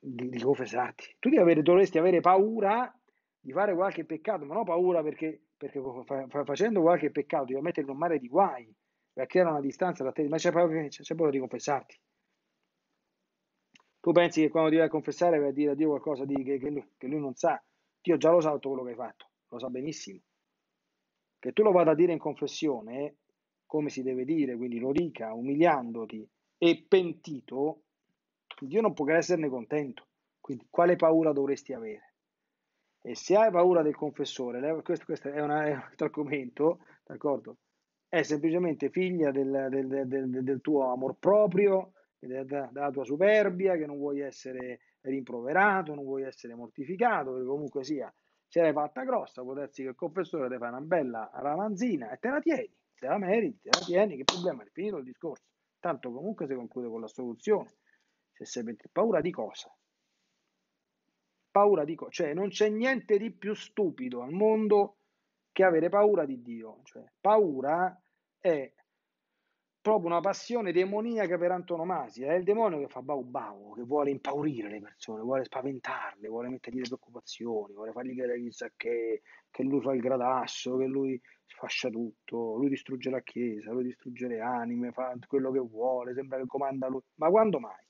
S1: Di, di confessarti. Tu avere, dovresti avere paura di fare qualche peccato, ma non paura perché, perché fa, fa, facendo qualche peccato ti va a mettere un mare di guai, perché era una distanza da te, ma c'è proprio, c'è, proprio di confessarti. Tu pensi che quando ti vai a confessare vai a dire a Dio qualcosa di, che, che, lui, che, lui, non sa? Dio già lo sa tutto quello che hai fatto, lo sa benissimo. Che tu lo vada a dire in confessione, come si deve dire, quindi lo dica umiliandoti e pentito, Dio non può che esserne contento. Quindi quale paura dovresti avere? E se hai paura del confessore, questo, questa è, una, è un altro argomento, d'accordo? è semplicemente figlia del, del, del, del tuo amor proprio, della, della tua superbia, che non vuoi essere rimproverato, non vuoi essere mortificato, perché comunque sia, se l'hai fatta grossa, può darsi che il confessore ti fa una bella ramanzina e te la tieni, te la meriti, te la tieni, che problema, è finito il discorso. Tanto comunque si conclude con la soluzione. Se sei per... paura di cosa? Paura di cosa? Cioè non c'è niente di più stupido al mondo che avere paura di Dio. Cioè, paura è proprio una passione demoniaca per antonomasia. È il demonio che fa bau bau, che vuole impaurire le persone, vuole spaventarle, vuole mettergli le preoccupazioni, vuole fargli credere che, che lui fa il gradasso, che lui sfascia tutto, lui distrugge la chiesa, lui distrugge le anime, fa quello che vuole, sembra che comanda lui. Ma quando mai?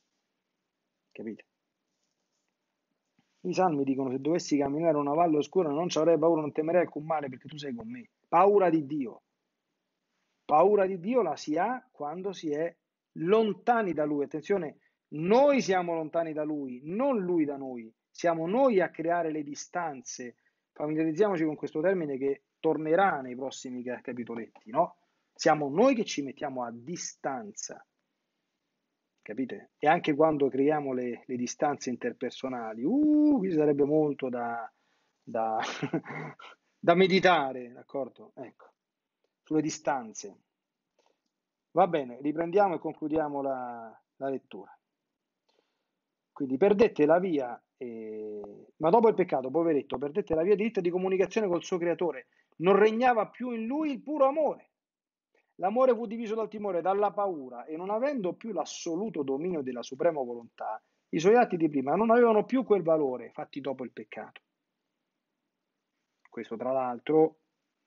S1: Capite? I salmi dicono se dovessi camminare una valle oscura non ci avrei paura, non temerei alcun male perché tu sei con me. Paura di Dio. Paura di Dio la si ha quando si è lontani da Lui. Attenzione, noi siamo lontani da Lui, non Lui da noi. Siamo noi a creare le distanze. Familiarizziamoci con questo termine che tornerà nei prossimi capitoletti, no? Siamo noi che ci mettiamo a distanza capite? E anche quando creiamo le, le distanze interpersonali, uh, qui sarebbe molto da, da, da meditare, d'accordo? Ecco, sulle distanze. Va bene, riprendiamo e concludiamo la, la lettura. Quindi perdette la via, eh, ma dopo il peccato, poveretto, perdette la via diritta di comunicazione col suo creatore. Non regnava più in lui il puro amore L'amore fu diviso dal timore, dalla paura e non avendo più l'assoluto dominio della suprema volontà, i suoi atti di prima non avevano più quel valore fatti dopo il peccato. Questo tra l'altro,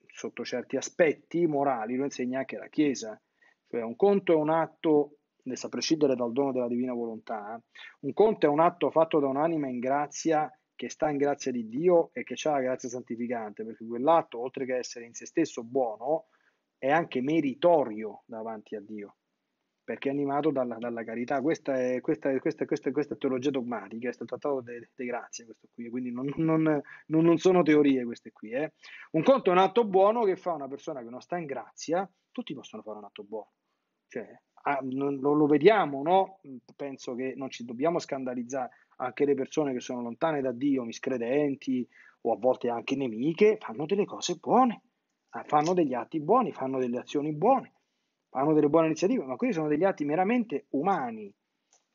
S1: sotto certi aspetti morali, lo insegna anche la Chiesa. Cioè un conto è un atto, adesso a prescindere dal dono della divina volontà, eh, un conto è un atto fatto da un'anima in grazia che sta in grazia di Dio e che ha la grazia santificante, perché quell'atto, oltre che essere in se stesso buono, è anche meritorio davanti a Dio, perché è animato dalla, dalla carità. Questa è, questa, è, questa, è, questa, è, questa teologia dogmatica, è stato trattato di grazia questo qui, quindi non, non, non, non sono teorie queste qui. Eh. Un conto è un atto buono che fa una persona che non sta in grazia, tutti possono fare un atto buono. Cioè, Ah, lo, lo, vediamo, no? penso che non ci dobbiamo scandalizzare, anche le persone che sono lontane da Dio, miscredenti o a volte anche nemiche, fanno delle cose buone. Ah, fanno degli atti buoni, fanno delle azioni buone, fanno delle buone iniziative, ma quelli sono degli atti meramente umani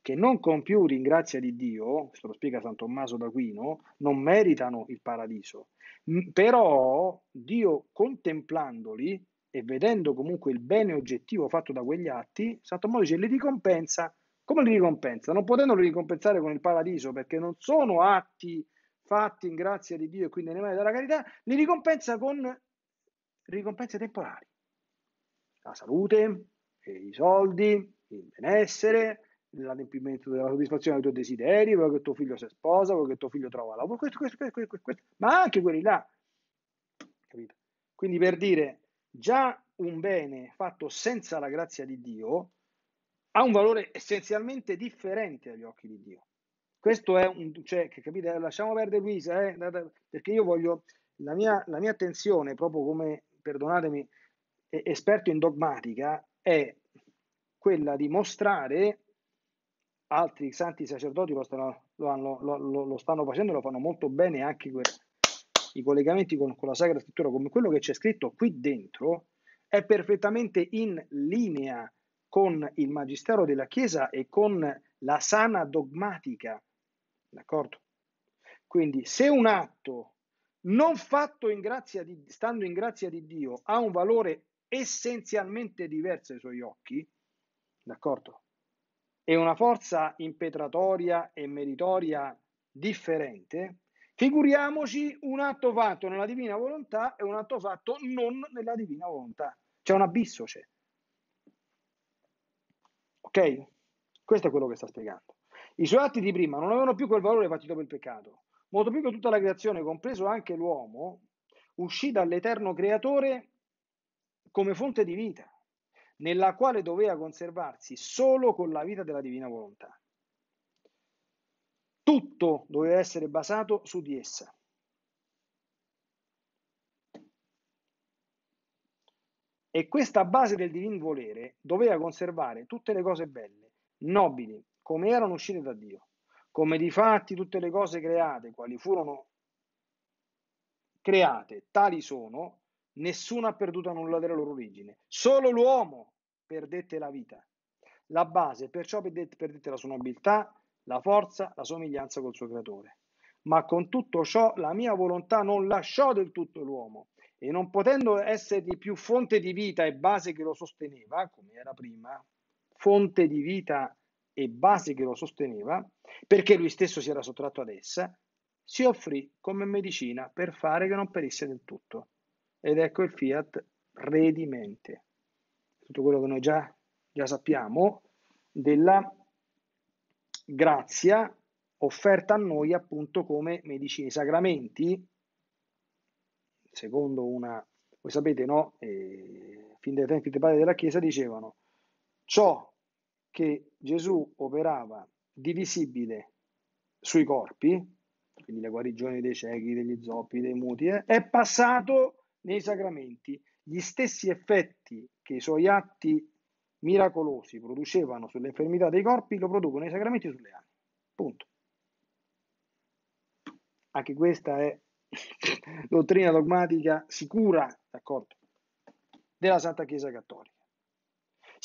S1: che non compiuti in grazia di Dio, questo lo spiega San Tommaso d'Aquino, non meritano il paradiso. Però Dio contemplandoli e vedendo comunque il bene oggettivo fatto da quegli atti, San Tommaso dice li ricompensa. Come li ricompensa? Non potendoli ricompensare con il paradiso perché non sono atti fatti in grazia di Dio e quindi nei mani della carità, li ricompensa con ricompense temporali. La salute, eh, i soldi, il benessere, l'adempimento della soddisfazione dei tuoi desideri, vuoi che tuo figlio si sposa, vuoi che tuo figlio trova lavoro, questo, questo, questo, questo, ma anche quelli là. Capito? Quindi per dire, già un bene fatto senza la grazia di Dio ha un valore essenzialmente differente agli occhi di Dio. Questo è un, cioè, capite? Lasciamo perdere Luisa, eh? perché io voglio, la mia, la mia attenzione, proprio come perdonatemi, esperto in dogmatica è quella di mostrare, altri santi sacerdoti lo stanno, lo, hanno, lo, lo stanno facendo, lo fanno molto bene anche que- i collegamenti con, con la Sacra Scrittura, come quello che c'è scritto qui dentro, è perfettamente in linea con il magistero della Chiesa e con la sana dogmatica. D'accordo? Quindi se un atto non fatto in grazia di, stando in grazia di Dio, ha un valore essenzialmente diverso ai suoi occhi, d'accordo? E una forza impetratoria e meritoria differente, figuriamoci un atto fatto nella divina volontà e un atto fatto non nella divina volontà. C'è un abisso, c'è. Ok? Questo è quello che sta spiegando. I suoi atti di prima non avevano più quel valore partito dopo il peccato, modo che tutta la creazione, compreso anche l'uomo, uscì dall'eterno creatore come fonte di vita, nella quale doveva conservarsi solo con la vita della divina volontà. Tutto doveva essere basato su di essa. E questa base del divin volere doveva conservare tutte le cose belle, nobili, come erano uscite da Dio come di fatti tutte le cose create, quali furono create, tali sono, nessuno ha perduto nulla della loro origine, solo l'uomo perdette la vita. La base, perciò perdette, la sua nobiltà, la forza, la somiglianza col suo creatore. Ma con tutto ciò la mia volontà non lasciò del tutto l'uomo e non potendo essere di più fonte di vita e base che lo sosteneva, come era prima, fonte di vita e base che lo sosteneva, perché lui stesso si era sottratto ad essa, si offrì come medicina per fare che non perisse del tutto. Ed ecco il fiat redimente. Tutto quello che noi già, già sappiamo della grazia offerta a noi appunto come medicina. I sacramenti, secondo una, voi sapete no, eh, fin dai tempi dei padri della Chiesa dicevano ciò che Gesù operava divisibile sui corpi, quindi la guarigione dei ciechi, degli zoppi, dei muti, eh, è passato nei sacramenti. Gli stessi effetti che i suoi atti miracolosi producevano sulle infermità dei corpi lo producono i sacramenti sulle anime. Punto. Anche questa è dottrina dogmatica sicura, d'accordo, della Santa Chiesa Cattolica.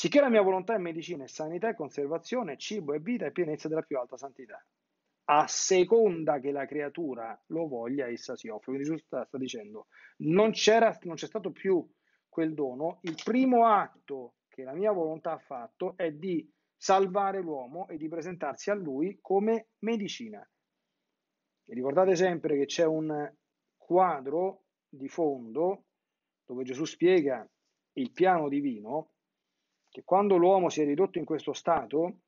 S1: Sicché la mia volontà è medicina e sanità e conservazione, cibo e vita e pienezza della più alta santità. A seconda che la creatura lo voglia, essa si offre. Quindi Gesù sta, dicendo, non, c'era, non c'è stato più quel dono, il primo atto che la mia volontà ha fatto è di salvare l'uomo e di presentarsi a lui come medicina. E ricordate sempre che c'è un quadro di fondo dove Gesù spiega il piano divino che quando l'uomo si è ridotto in questo stato,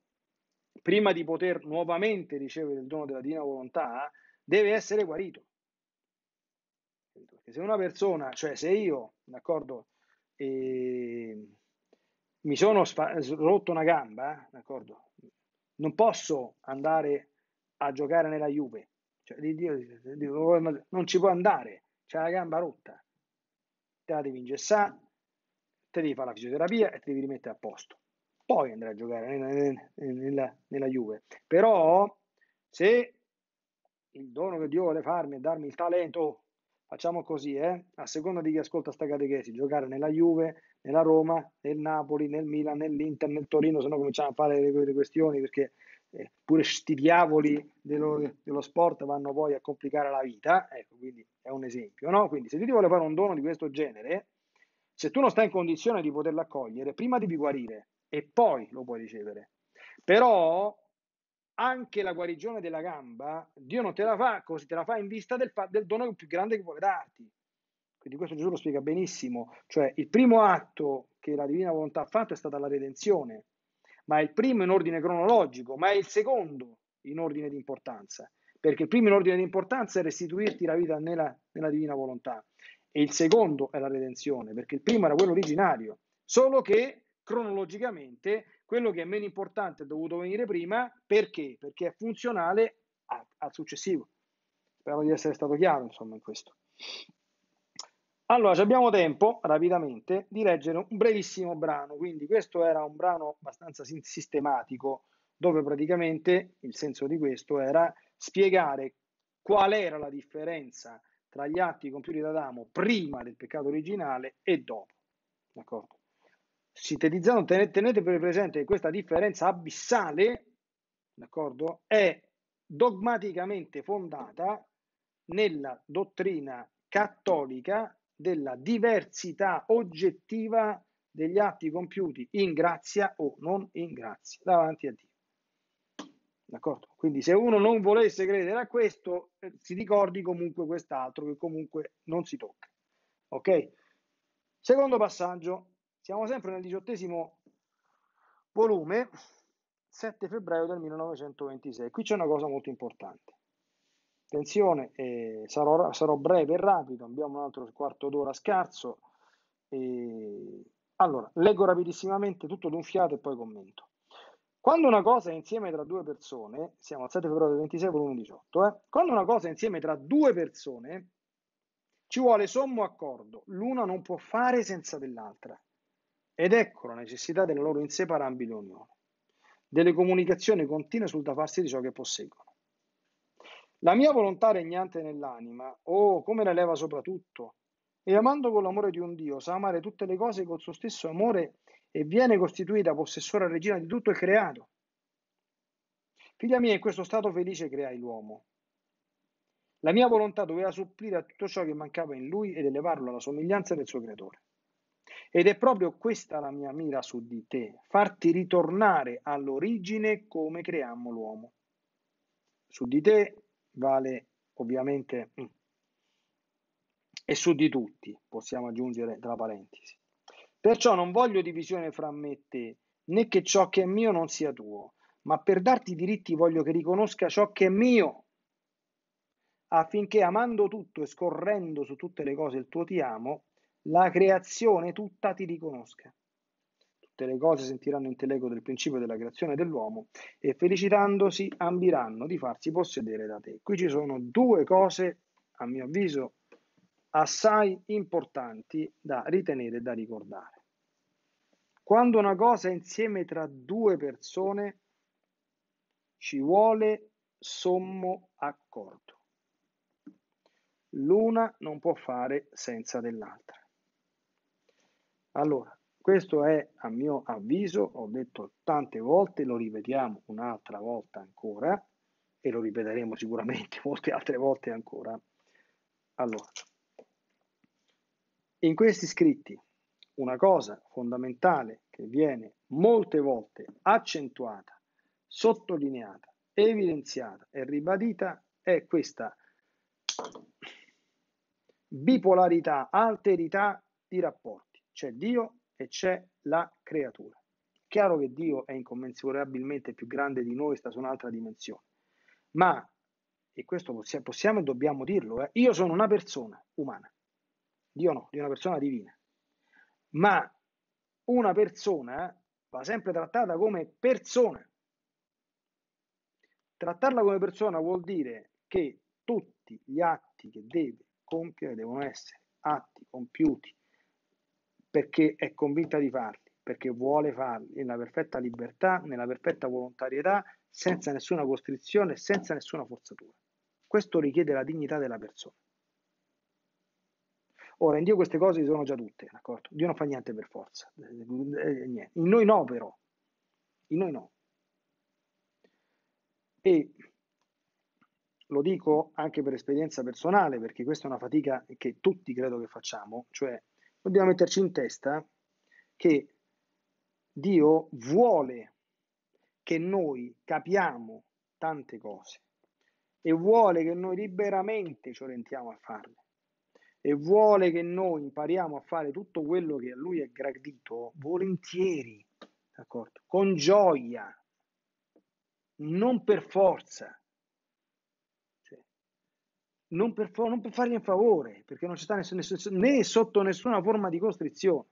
S1: prima di poter nuovamente ricevere il dono della divina volontà, deve essere guarito. Perché se una persona, cioè se io, d'accordo, eh, mi sono spa- rotto una gamba, d'accordo, non posso andare a giocare nella Juve, cioè, di, di, di, non ci può andare, c'è la gamba rotta, te la devi ingessare, te devi fare la fisioterapia e ti devi rimettere a posto. Poi andrai a giocare nella, nella, nella Juve. Però se il dono che Dio vuole farmi è darmi il talento, facciamo così, eh? a seconda di chi ascolta sta catechesi, giocare nella Juve, nella Roma, nel Napoli, nel Milan, nell'Inter, nel Torino, se no cominciamo a fare le, le questioni perché eh, pure sti diavoli dello, dello, sport vanno poi a complicare la vita, ecco, quindi è un esempio, no? Quindi se Dio vuole fare un dono di questo genere, se tu non stai in condizione di poterla accogliere, prima devi guarire e poi lo puoi ricevere. Però anche la guarigione della gamba, Dio non te la fa così, te la fa in vista del, del dono più grande che vuole darti. Quindi questo Gesù lo spiega benissimo, cioè il primo atto che la divina volontà ha fatto è stata la redenzione, ma è il primo in ordine cronologico, ma è il secondo in ordine di importanza, perché il primo in ordine di importanza è restituirti la vita nella, nella divina volontà, e il secondo è la redenzione, perché il primo era quello originario, solo che cronologicamente quello che è meno importante è dovuto venire prima perché? Perché è funzionale al successivo. Spero di essere stato chiaro, insomma, in questo. Allora, abbiamo tempo, rapidamente, di leggere un brevissimo brano, quindi questo era un brano abbastanza sistematico, dove praticamente il senso di questo era spiegare qual era la differenza tra gli atti compiuti da Adamo prima del peccato originale e dopo. D'accordo? Sintetizzando, tenete presente che questa differenza abissale, d'accordo, è dogmaticamente fondata nella dottrina cattolica della diversità oggettiva degli atti compiuti in grazia o non in grazia davanti a Dio. D'accordo? Quindi se uno non volesse credere a questo, eh, si ricordi comunque quest'altro che comunque non si tocca. Ok? Secondo passaggio, siamo sempre nel diciottesimo volume, 7 febbraio del 1926. Qui c'è una cosa molto importante. Attenzione, eh, sarò, sarò, breve e rapido, abbiamo un altro quarto d'ora scarso. Eh, allora, leggo rapidissimamente tutto d'un fiato e poi commento. Quando una cosa è insieme tra due persone, siamo al 7 febbraio 26, volume 18, eh? quando una cosa è insieme tra due persone, ci vuole sommo accordo, l'una non può fare senza dell'altra. Ed ecco la necessità della loro inseparabile unione, delle comunicazioni continue sul da farsi di ciò che posseggono. La mia volontà regnante nell'anima, oh, come la leva soprattutto, e amando con l'amore di un Dio, sa amare tutte le cose col suo stesso amore e viene costituita possessora regina di tutto il creato. Figlia mia, in questo stato felice creai l'uomo. La mia volontà doveva supplire a tutto ciò che mancava in lui ed elevarlo alla somiglianza del suo creatore. Ed è proprio questa la mia mira su di te, farti ritornare all'origine come creammo l'uomo. Su di te vale ovviamente mm, e su di tutti, possiamo aggiungere tra parentesi. Perciò non voglio divisione fra me e te, né che ciò che è mio non sia tuo, ma per darti i diritti voglio che riconosca ciò che è mio, affinché amando tutto e scorrendo su tutte le cose il tuo ti amo, la creazione tutta ti riconosca. Tutte le cose sentiranno in telego del principio della creazione dell'uomo e felicitandosi ambiranno di farsi possedere da te. Qui ci sono due cose, a mio avviso, assai importanti da ritenere e da ricordare. Quando una cosa è insieme tra due persone, ci vuole sommo accordo. L'una non può fare senza dell'altra. Allora, questo è a mio avviso, ho detto tante volte, lo ripetiamo un'altra volta ancora e lo ripeteremo sicuramente molte altre volte ancora. Allora, in questi scritti una cosa fondamentale che viene molte volte accentuata, sottolineata, evidenziata e ribadita è questa bipolarità, alterità di rapporti. C'è Dio e c'è la creatura. Chiaro che Dio è incommensurabilmente più grande di noi, sta su un'altra dimensione, ma, e questo possiamo e dobbiamo dirlo, eh, io sono una persona umana Dio no, di una persona divina. Ma una persona va sempre trattata come persona. Trattarla come persona vuol dire che tutti gli atti che deve compiere devono essere atti compiuti perché è convinta di farli, perché vuole farli, nella perfetta libertà, nella perfetta volontarietà, senza nessuna costrizione, senza nessuna forzatura. Questo richiede la dignità della persona. Ora, in Dio queste cose ci sono già tutte, d'accordo? Dio non fa niente per forza. Eh, eh, eh, in noi no, però. In noi no. E lo dico anche per esperienza personale, perché questa è una fatica che tutti credo che facciamo, cioè dobbiamo metterci in testa che Dio vuole che noi capiamo tante cose e vuole che noi liberamente ci orientiamo a farle e vuole che noi impariamo a fare tutto quello che a lui è gradito, volentieri, d'accordo? con gioia, non per forza. Cioè, non, per for- non per, fargli un favore, perché non ci sta nessun, nessun, né sotto nessuna forma di costrizione.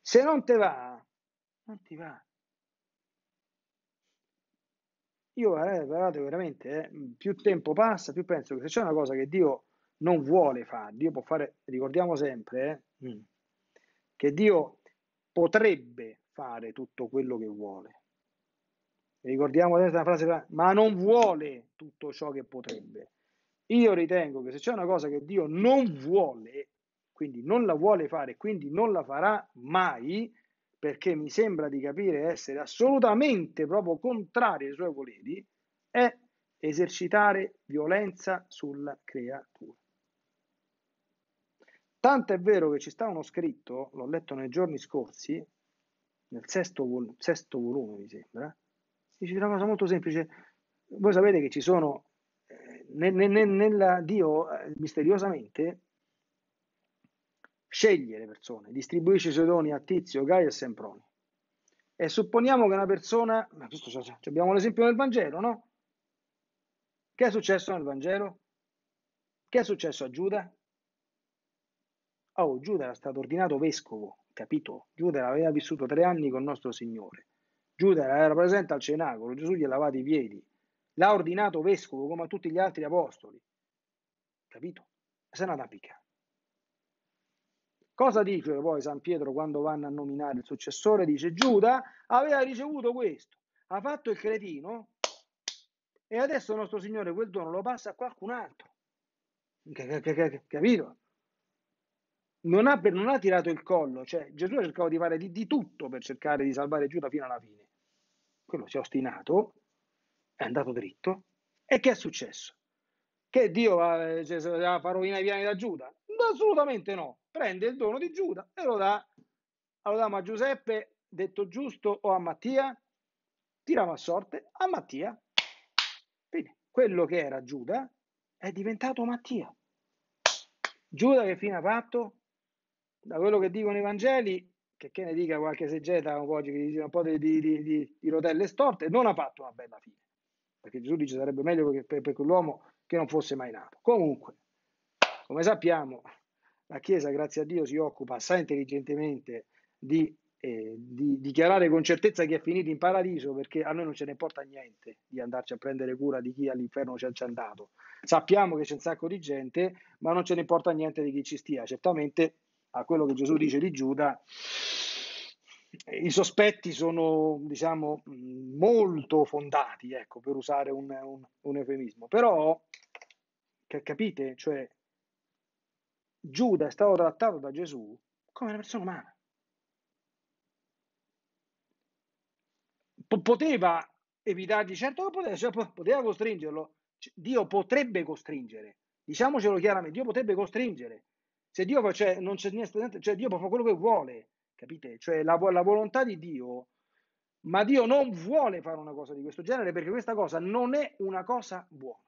S1: Se non te va, non ti va. Io, eh, veramente, eh, più tempo passa, più penso che se c'è una cosa che Dio non vuole fare. Dio può fare, ricordiamo sempre eh, mm, che Dio potrebbe fare tutto quello che vuole. Ricordiamo sempre la frase, ma non vuole tutto ciò che potrebbe. Io ritengo che se c'è una cosa che Dio non vuole, quindi non la vuole fare, quindi non la farà mai, perché mi sembra di capire essere assolutamente proprio contrario ai suoi voleri, è esercitare violenza sulla creatura. Tanto è vero che ci sta uno scritto, l'ho letto nei giorni scorsi, nel sesto, vol- sesto volume mi sembra, dice una cosa molto semplice. Voi sapete che ci sono, eh, nel, nel, nella Dio eh, misteriosamente sceglie le persone, distribuisce i suoi doni a Tizio, Gaio e Semproni. E supponiamo che una persona, ma questo cioè, cioè, abbiamo l'esempio del Vangelo, no? Che è successo nel Vangelo? Che è successo a Giuda? Oh, Giuda era stato ordinato vescovo, capito? Giuda aveva vissuto tre anni con nostro Signore. Giuda era presente al cenacolo, Gesù gli ha lavato i piedi. L'ha ordinato vescovo come a tutti gli altri apostoli. Capito? Se n'è da piccare. Cosa dice poi San Pietro quando vanno a nominare il successore? Dice Giuda aveva ricevuto questo, ha fatto il cretino e adesso il nostro Signore quel dono lo passa a qualcun altro. Capito? non ha, non ha, tirato il collo, cioè Gesù ha cercato di fare di, di, tutto per cercare di salvare Giuda fino alla fine. Quello si è ostinato, è andato dritto. E che è successo? Che Dio va, eh, cioè, fa rovinare i piani da Giuda? Assolutamente no. Prende il dono di Giuda e lo dà, lo dà a Giuseppe, detto giusto, o a Mattia, Tiriamo a sorte a Mattia. Quindi quello che era Giuda è diventato Mattia. Giuda che fine ha fatto? da quello che dicono i Vangeli, che, che ne dica qualche segeta un po', di, un po di, di, di, rotelle storte, non ha fatto una bella fine, perché Gesù dice sarebbe meglio che, per, per quell'uomo che non fosse mai nato. Comunque, come sappiamo, la Chiesa, grazie a Dio, si occupa assai intelligentemente di, eh, di, dichiarare con certezza che è finito in paradiso, perché a noi non ce ne importa niente di andarci a prendere cura di chi all'inferno ci è andato. Sappiamo che c'è un sacco di gente, ma non ce ne importa niente di chi ci stia. Certamente a quello che Gesù dice di Giuda, i sospetti sono, diciamo, molto fondati, ecco, per usare un, un, un eufemismo. Però, capite, cioè, Giuda è stato trattato da Gesù come una persona umana. P- poteva evitargli, certo poteva, cioè, poteva costringerlo, Dio potrebbe costringere, diciamocelo chiaramente, Dio potrebbe costringere, se Dio cioè, non c'è niente, cioè Dio può fare quello che vuole, capite? Cioè la, la volontà di Dio, ma Dio non vuole fare una cosa di questo genere perché questa cosa non è una cosa buona.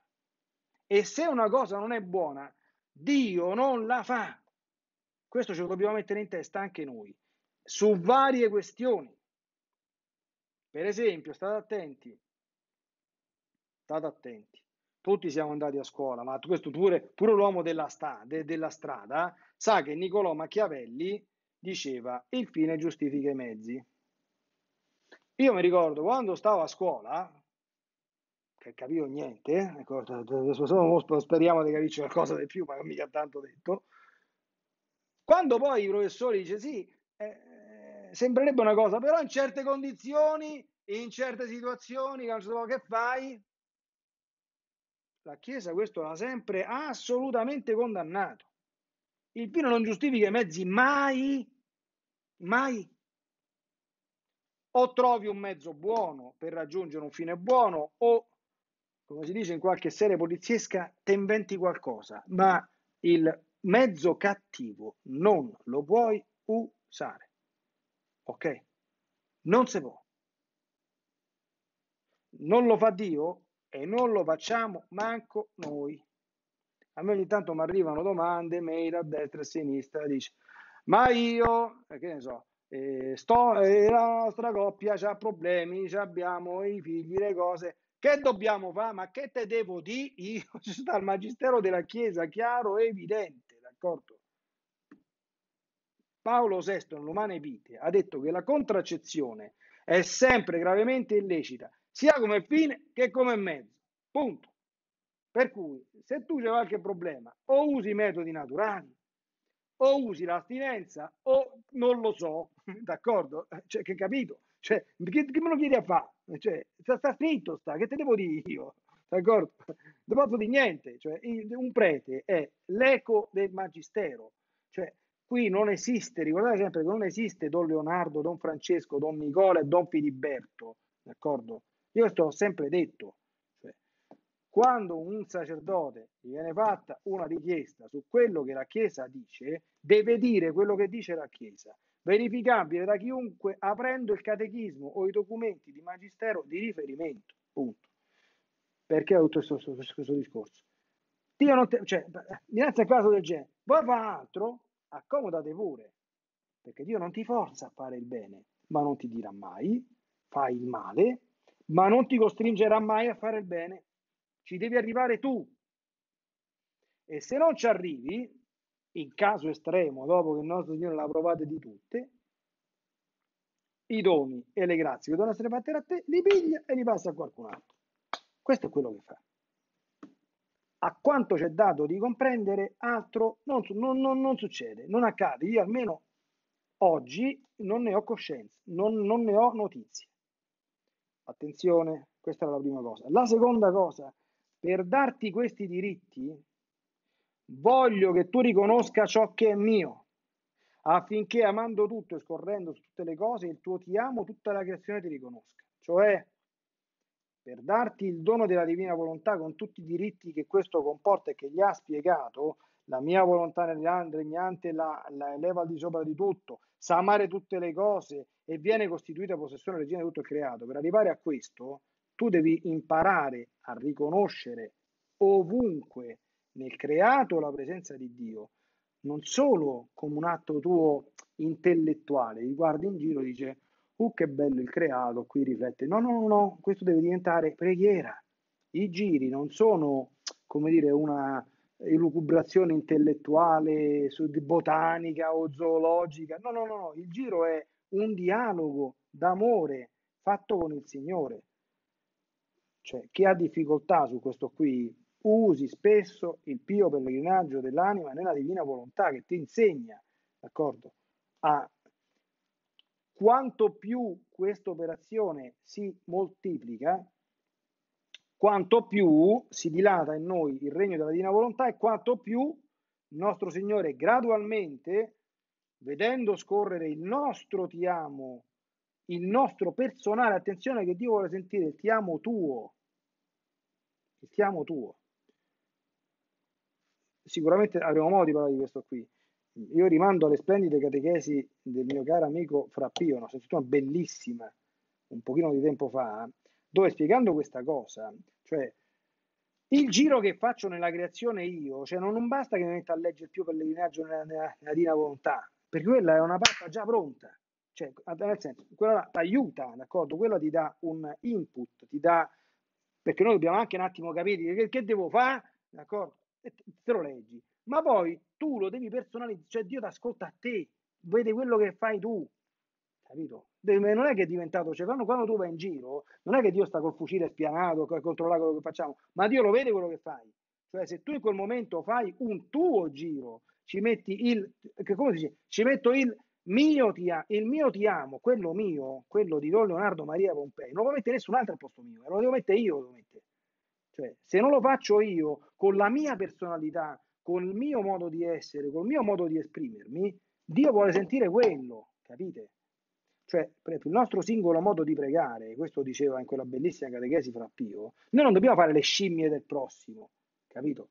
S1: E se una cosa non è buona, Dio non la fa. Questo ce lo dobbiamo mettere in testa anche noi, su varie questioni. Per esempio, state attenti, state attenti tutti siamo andati a scuola, ma questo pure, pure l'uomo della, sta, de, della strada sa che Niccolò Machiavelli diceva il fine giustifica i mezzi. Io mi ricordo quando stavo a scuola, che capivo niente, ecco, speriamo di capirci qualcosa di più, ma non mica tanto detto, quando poi i professori dice sì, eh, eh sembrerebbe una cosa, però in certe condizioni, in certe situazioni, che fai, la Chiesa questo l'ha sempre assolutamente condannato. Il vino non giustifica i mezzi mai, mai. O trovi un mezzo buono per raggiungere un fine buono o, come si dice in qualche serie poliziesca, te inventi qualcosa, ma il mezzo cattivo non lo puoi usare. Ok? Non si può. Non lo fa Dio? e non lo facciamo manco noi. A me ogni tanto mi arrivano domande, mail a destra e a sinistra, dice, ma io, eh, che ne so, eh, sto, eh, la nostra coppia ha problemi, abbiamo i figli, le cose, che dobbiamo fare? Ma che te devo dire? Io ci sta il Magistero della Chiesa, chiaro e evidente, d'accordo? Paolo VI, nell'Umane Vite, ha detto che la contraccezione è sempre gravemente illecita sia come fine che come mezzo. Punto. Per cui se tu c'è qualche problema o usi i metodi naturali o usi l'astinenza o non lo so, d'accordo? Cioè, che capito? Cioè, che, che, me lo chiedi a fare? Cioè, sta, sta, scritto, sta, che te devo dire io? D'accordo? Non posso dire niente. Cioè, un prete è l'eco del magistero. Cioè, qui non esiste, ricordate sempre che non esiste Don Leonardo, Don Francesco, Don Nicola e Don Filiberto, d'accordo? Io sto sempre detto, cioè, quando un sacerdote viene fatta una richiesta su quello che la Chiesa dice, deve dire quello che dice la Chiesa, verificabile da chiunque aprendo il catechismo o i documenti di magistero di riferimento. Punto. Perché ho tutto questo, discorso? Dio non te, cioè, dinanzi a caso del genere, vuoi fare altro, accomodate pure, perché Dio non ti forza a fare il bene, ma non ti dirà mai, fai il male ma non ti costringerà mai a fare il bene. Ci devi arrivare tu. E se non ci arrivi, in caso estremo, dopo che il nostro Signore l'ha provato di tutte, i doni e le grazie che devono essere fatte a te, li piglia e li passa a qualcun altro. Questo è quello che fa. A quanto c'è dato di comprendere, altro non, non, non, non succede, non accade. Io almeno oggi non ne ho coscienza, non ne ho notizie. Attenzione, questa era la prima cosa. La seconda cosa, per darti questi diritti, voglio che tu riconosca ciò che è mio, affinché amando tutto e scorrendo su tutte le cose, il tuo ti amo, tutta la creazione ti riconosca. Cioè, per darti il dono della divina volontà con tutti i diritti che questo comporta e che gli ha spiegato, la mia volontà regnante la, la eleva al di sopra di tutto, sa amare tutte le cose, e viene costituita possessione regina di tutto il creato. Per arrivare a questo, tu devi imparare a riconoscere ovunque nel creato la presenza di Dio, non solo come un atto tuo intellettuale, ti guardi in giro e dice, uh che bello il creato, qui riflette, no, no, no, no, questo deve diventare preghiera. I giri non sono, come dire, una elucubrazione intellettuale su, botanica o zoologica, no, no, no, no, il giro è un dialogo d'amore fatto con il Signore. Cioè, chi ha difficoltà su questo qui, usi spesso il pio pellegrinaggio dell'anima nella divina volontà che ti insegna, d'accordo? A quanto più questa operazione si moltiplica, quanto più si dilata in noi il regno della divina volontà e quanto più il nostro Signore gradualmente vedendo scorrere il nostro ti amo, il nostro personale, attenzione che Dio vuole sentire il ti amo tuo, ti amo tuo. Sicuramente avremo modo di parlare di questo qui. Io rimando alle splendide catechesi del mio caro amico Frappio, una settimana bellissima, un pochino di tempo fa, dove spiegando questa cosa, cioè il giro che faccio nella creazione io, cioè non, non basta che mi metta a leggere più per pellegrinaggio nella, nella, nella Dina Volontà, perché quella è una pappa già pronta, cioè nel senso, quella ti aiuta, d'accordo? Quella ti dà un input, ti dà, perché noi dobbiamo anche un attimo capire che, che devo fare, d'accordo? E te lo leggi, ma poi tu lo devi personalizzare, cioè Dio ti ascolta a te, vede quello che fai tu, capito? Non è che è diventato, cioè quando, quando tu vai in giro, non è che Dio sta col fucile spianato, a controllare quello che facciamo, ma Dio lo vede quello che fai. Cioè se tu in quel momento fai un tuo giro, ci metti il, che come si dice, ci metto il mio ti, il mio ti amo, quello mio, quello di Don Leonardo Maria Pompei, non lo mette nessun altro al posto mio, eh, lo devo mettere io, lo devo mettere. Cioè, se non lo faccio io, con la mia personalità, col mio modo di essere, col mio modo di esprimermi, Dio vuole sentire quello, capite? Cioè, il nostro singolo modo di pregare, questo diceva in quella bellissima catechesi fra Pio, noi non dobbiamo fare le scimmie del prossimo, capito?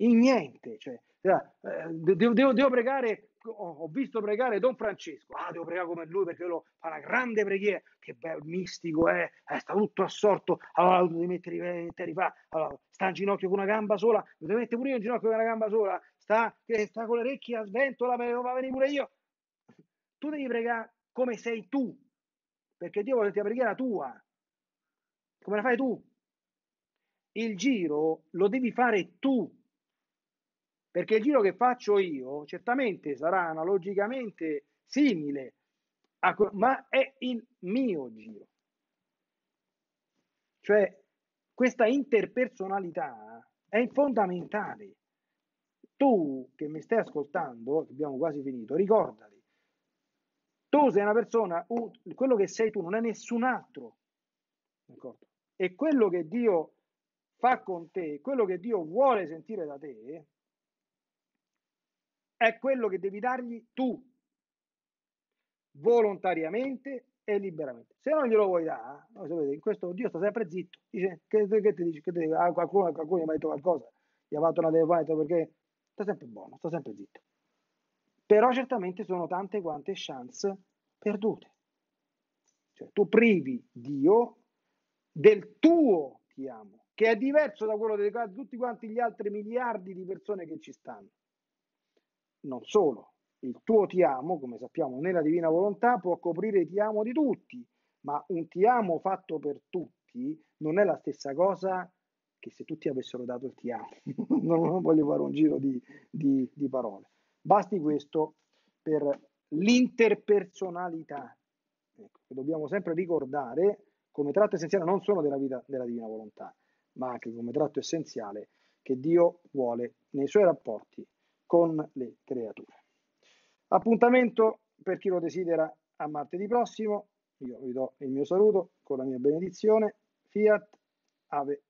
S1: in niente. Cioè, cioè eh, devo, devo, devo, pregare, ho, visto pregare Don Francesco, ah, devo pregare come lui perché lo fa una grande preghiera, che bel mistico è, eh, sta tutto assorto, allora lo devi mettere interi eh, fa, allora, sta in ginocchio con una gamba sola, lo devi mettere pure io in ginocchio con una gamba sola, sta, sta con le orecchie a sventola, me lo fa venire pure io. Tu devi pregare come sei tu, perché Dio vuole la preghiera tua, come la fai tu. Il giro lo devi fare tu, perché il giro che faccio io certamente sarà analogicamente simile, a, ma è il mio giro. Cioè questa interpersonalità è fondamentale. Tu che mi stai ascoltando, abbiamo quasi finito, ricordati, tu sei una persona, quello che sei tu non è nessun altro. D'accordo? E quello che Dio fa con te, quello che Dio vuole sentire da te, è quello che devi dargli tu, volontariamente e liberamente. Se non glielo vuoi dare, in questo Dio sta sempre zitto, dice, che, che ti dice, che ti, ah, qualcuno, qualcuno gli ha detto qualcosa, gli ha fatto una telefonata perché sta sempre buono, sta sempre zitto. Però certamente sono tante quante chance perdute. Cioè, tu privi Dio del tuo ti amo, che è diverso da quello di tutti quanti gli altri miliardi di persone che ci stanno. Non solo, il tuo ti amo, come sappiamo nella divina volontà, può coprire ti amo di tutti, ma un ti amo fatto per tutti non è la stessa cosa che se tutti avessero dato il ti amo. non voglio fare un giro di, di, di parole. Basti questo per l'interpersonalità. Ecco, dobbiamo sempre ricordare come tratto essenziale non solo della vita della divina volontà, ma anche come tratto essenziale che Dio vuole nei suoi rapporti con le creature. Appuntamento per chi lo desidera a martedì prossimo. Io vi do il mio saluto con la mia benedizione. Fiat, Ave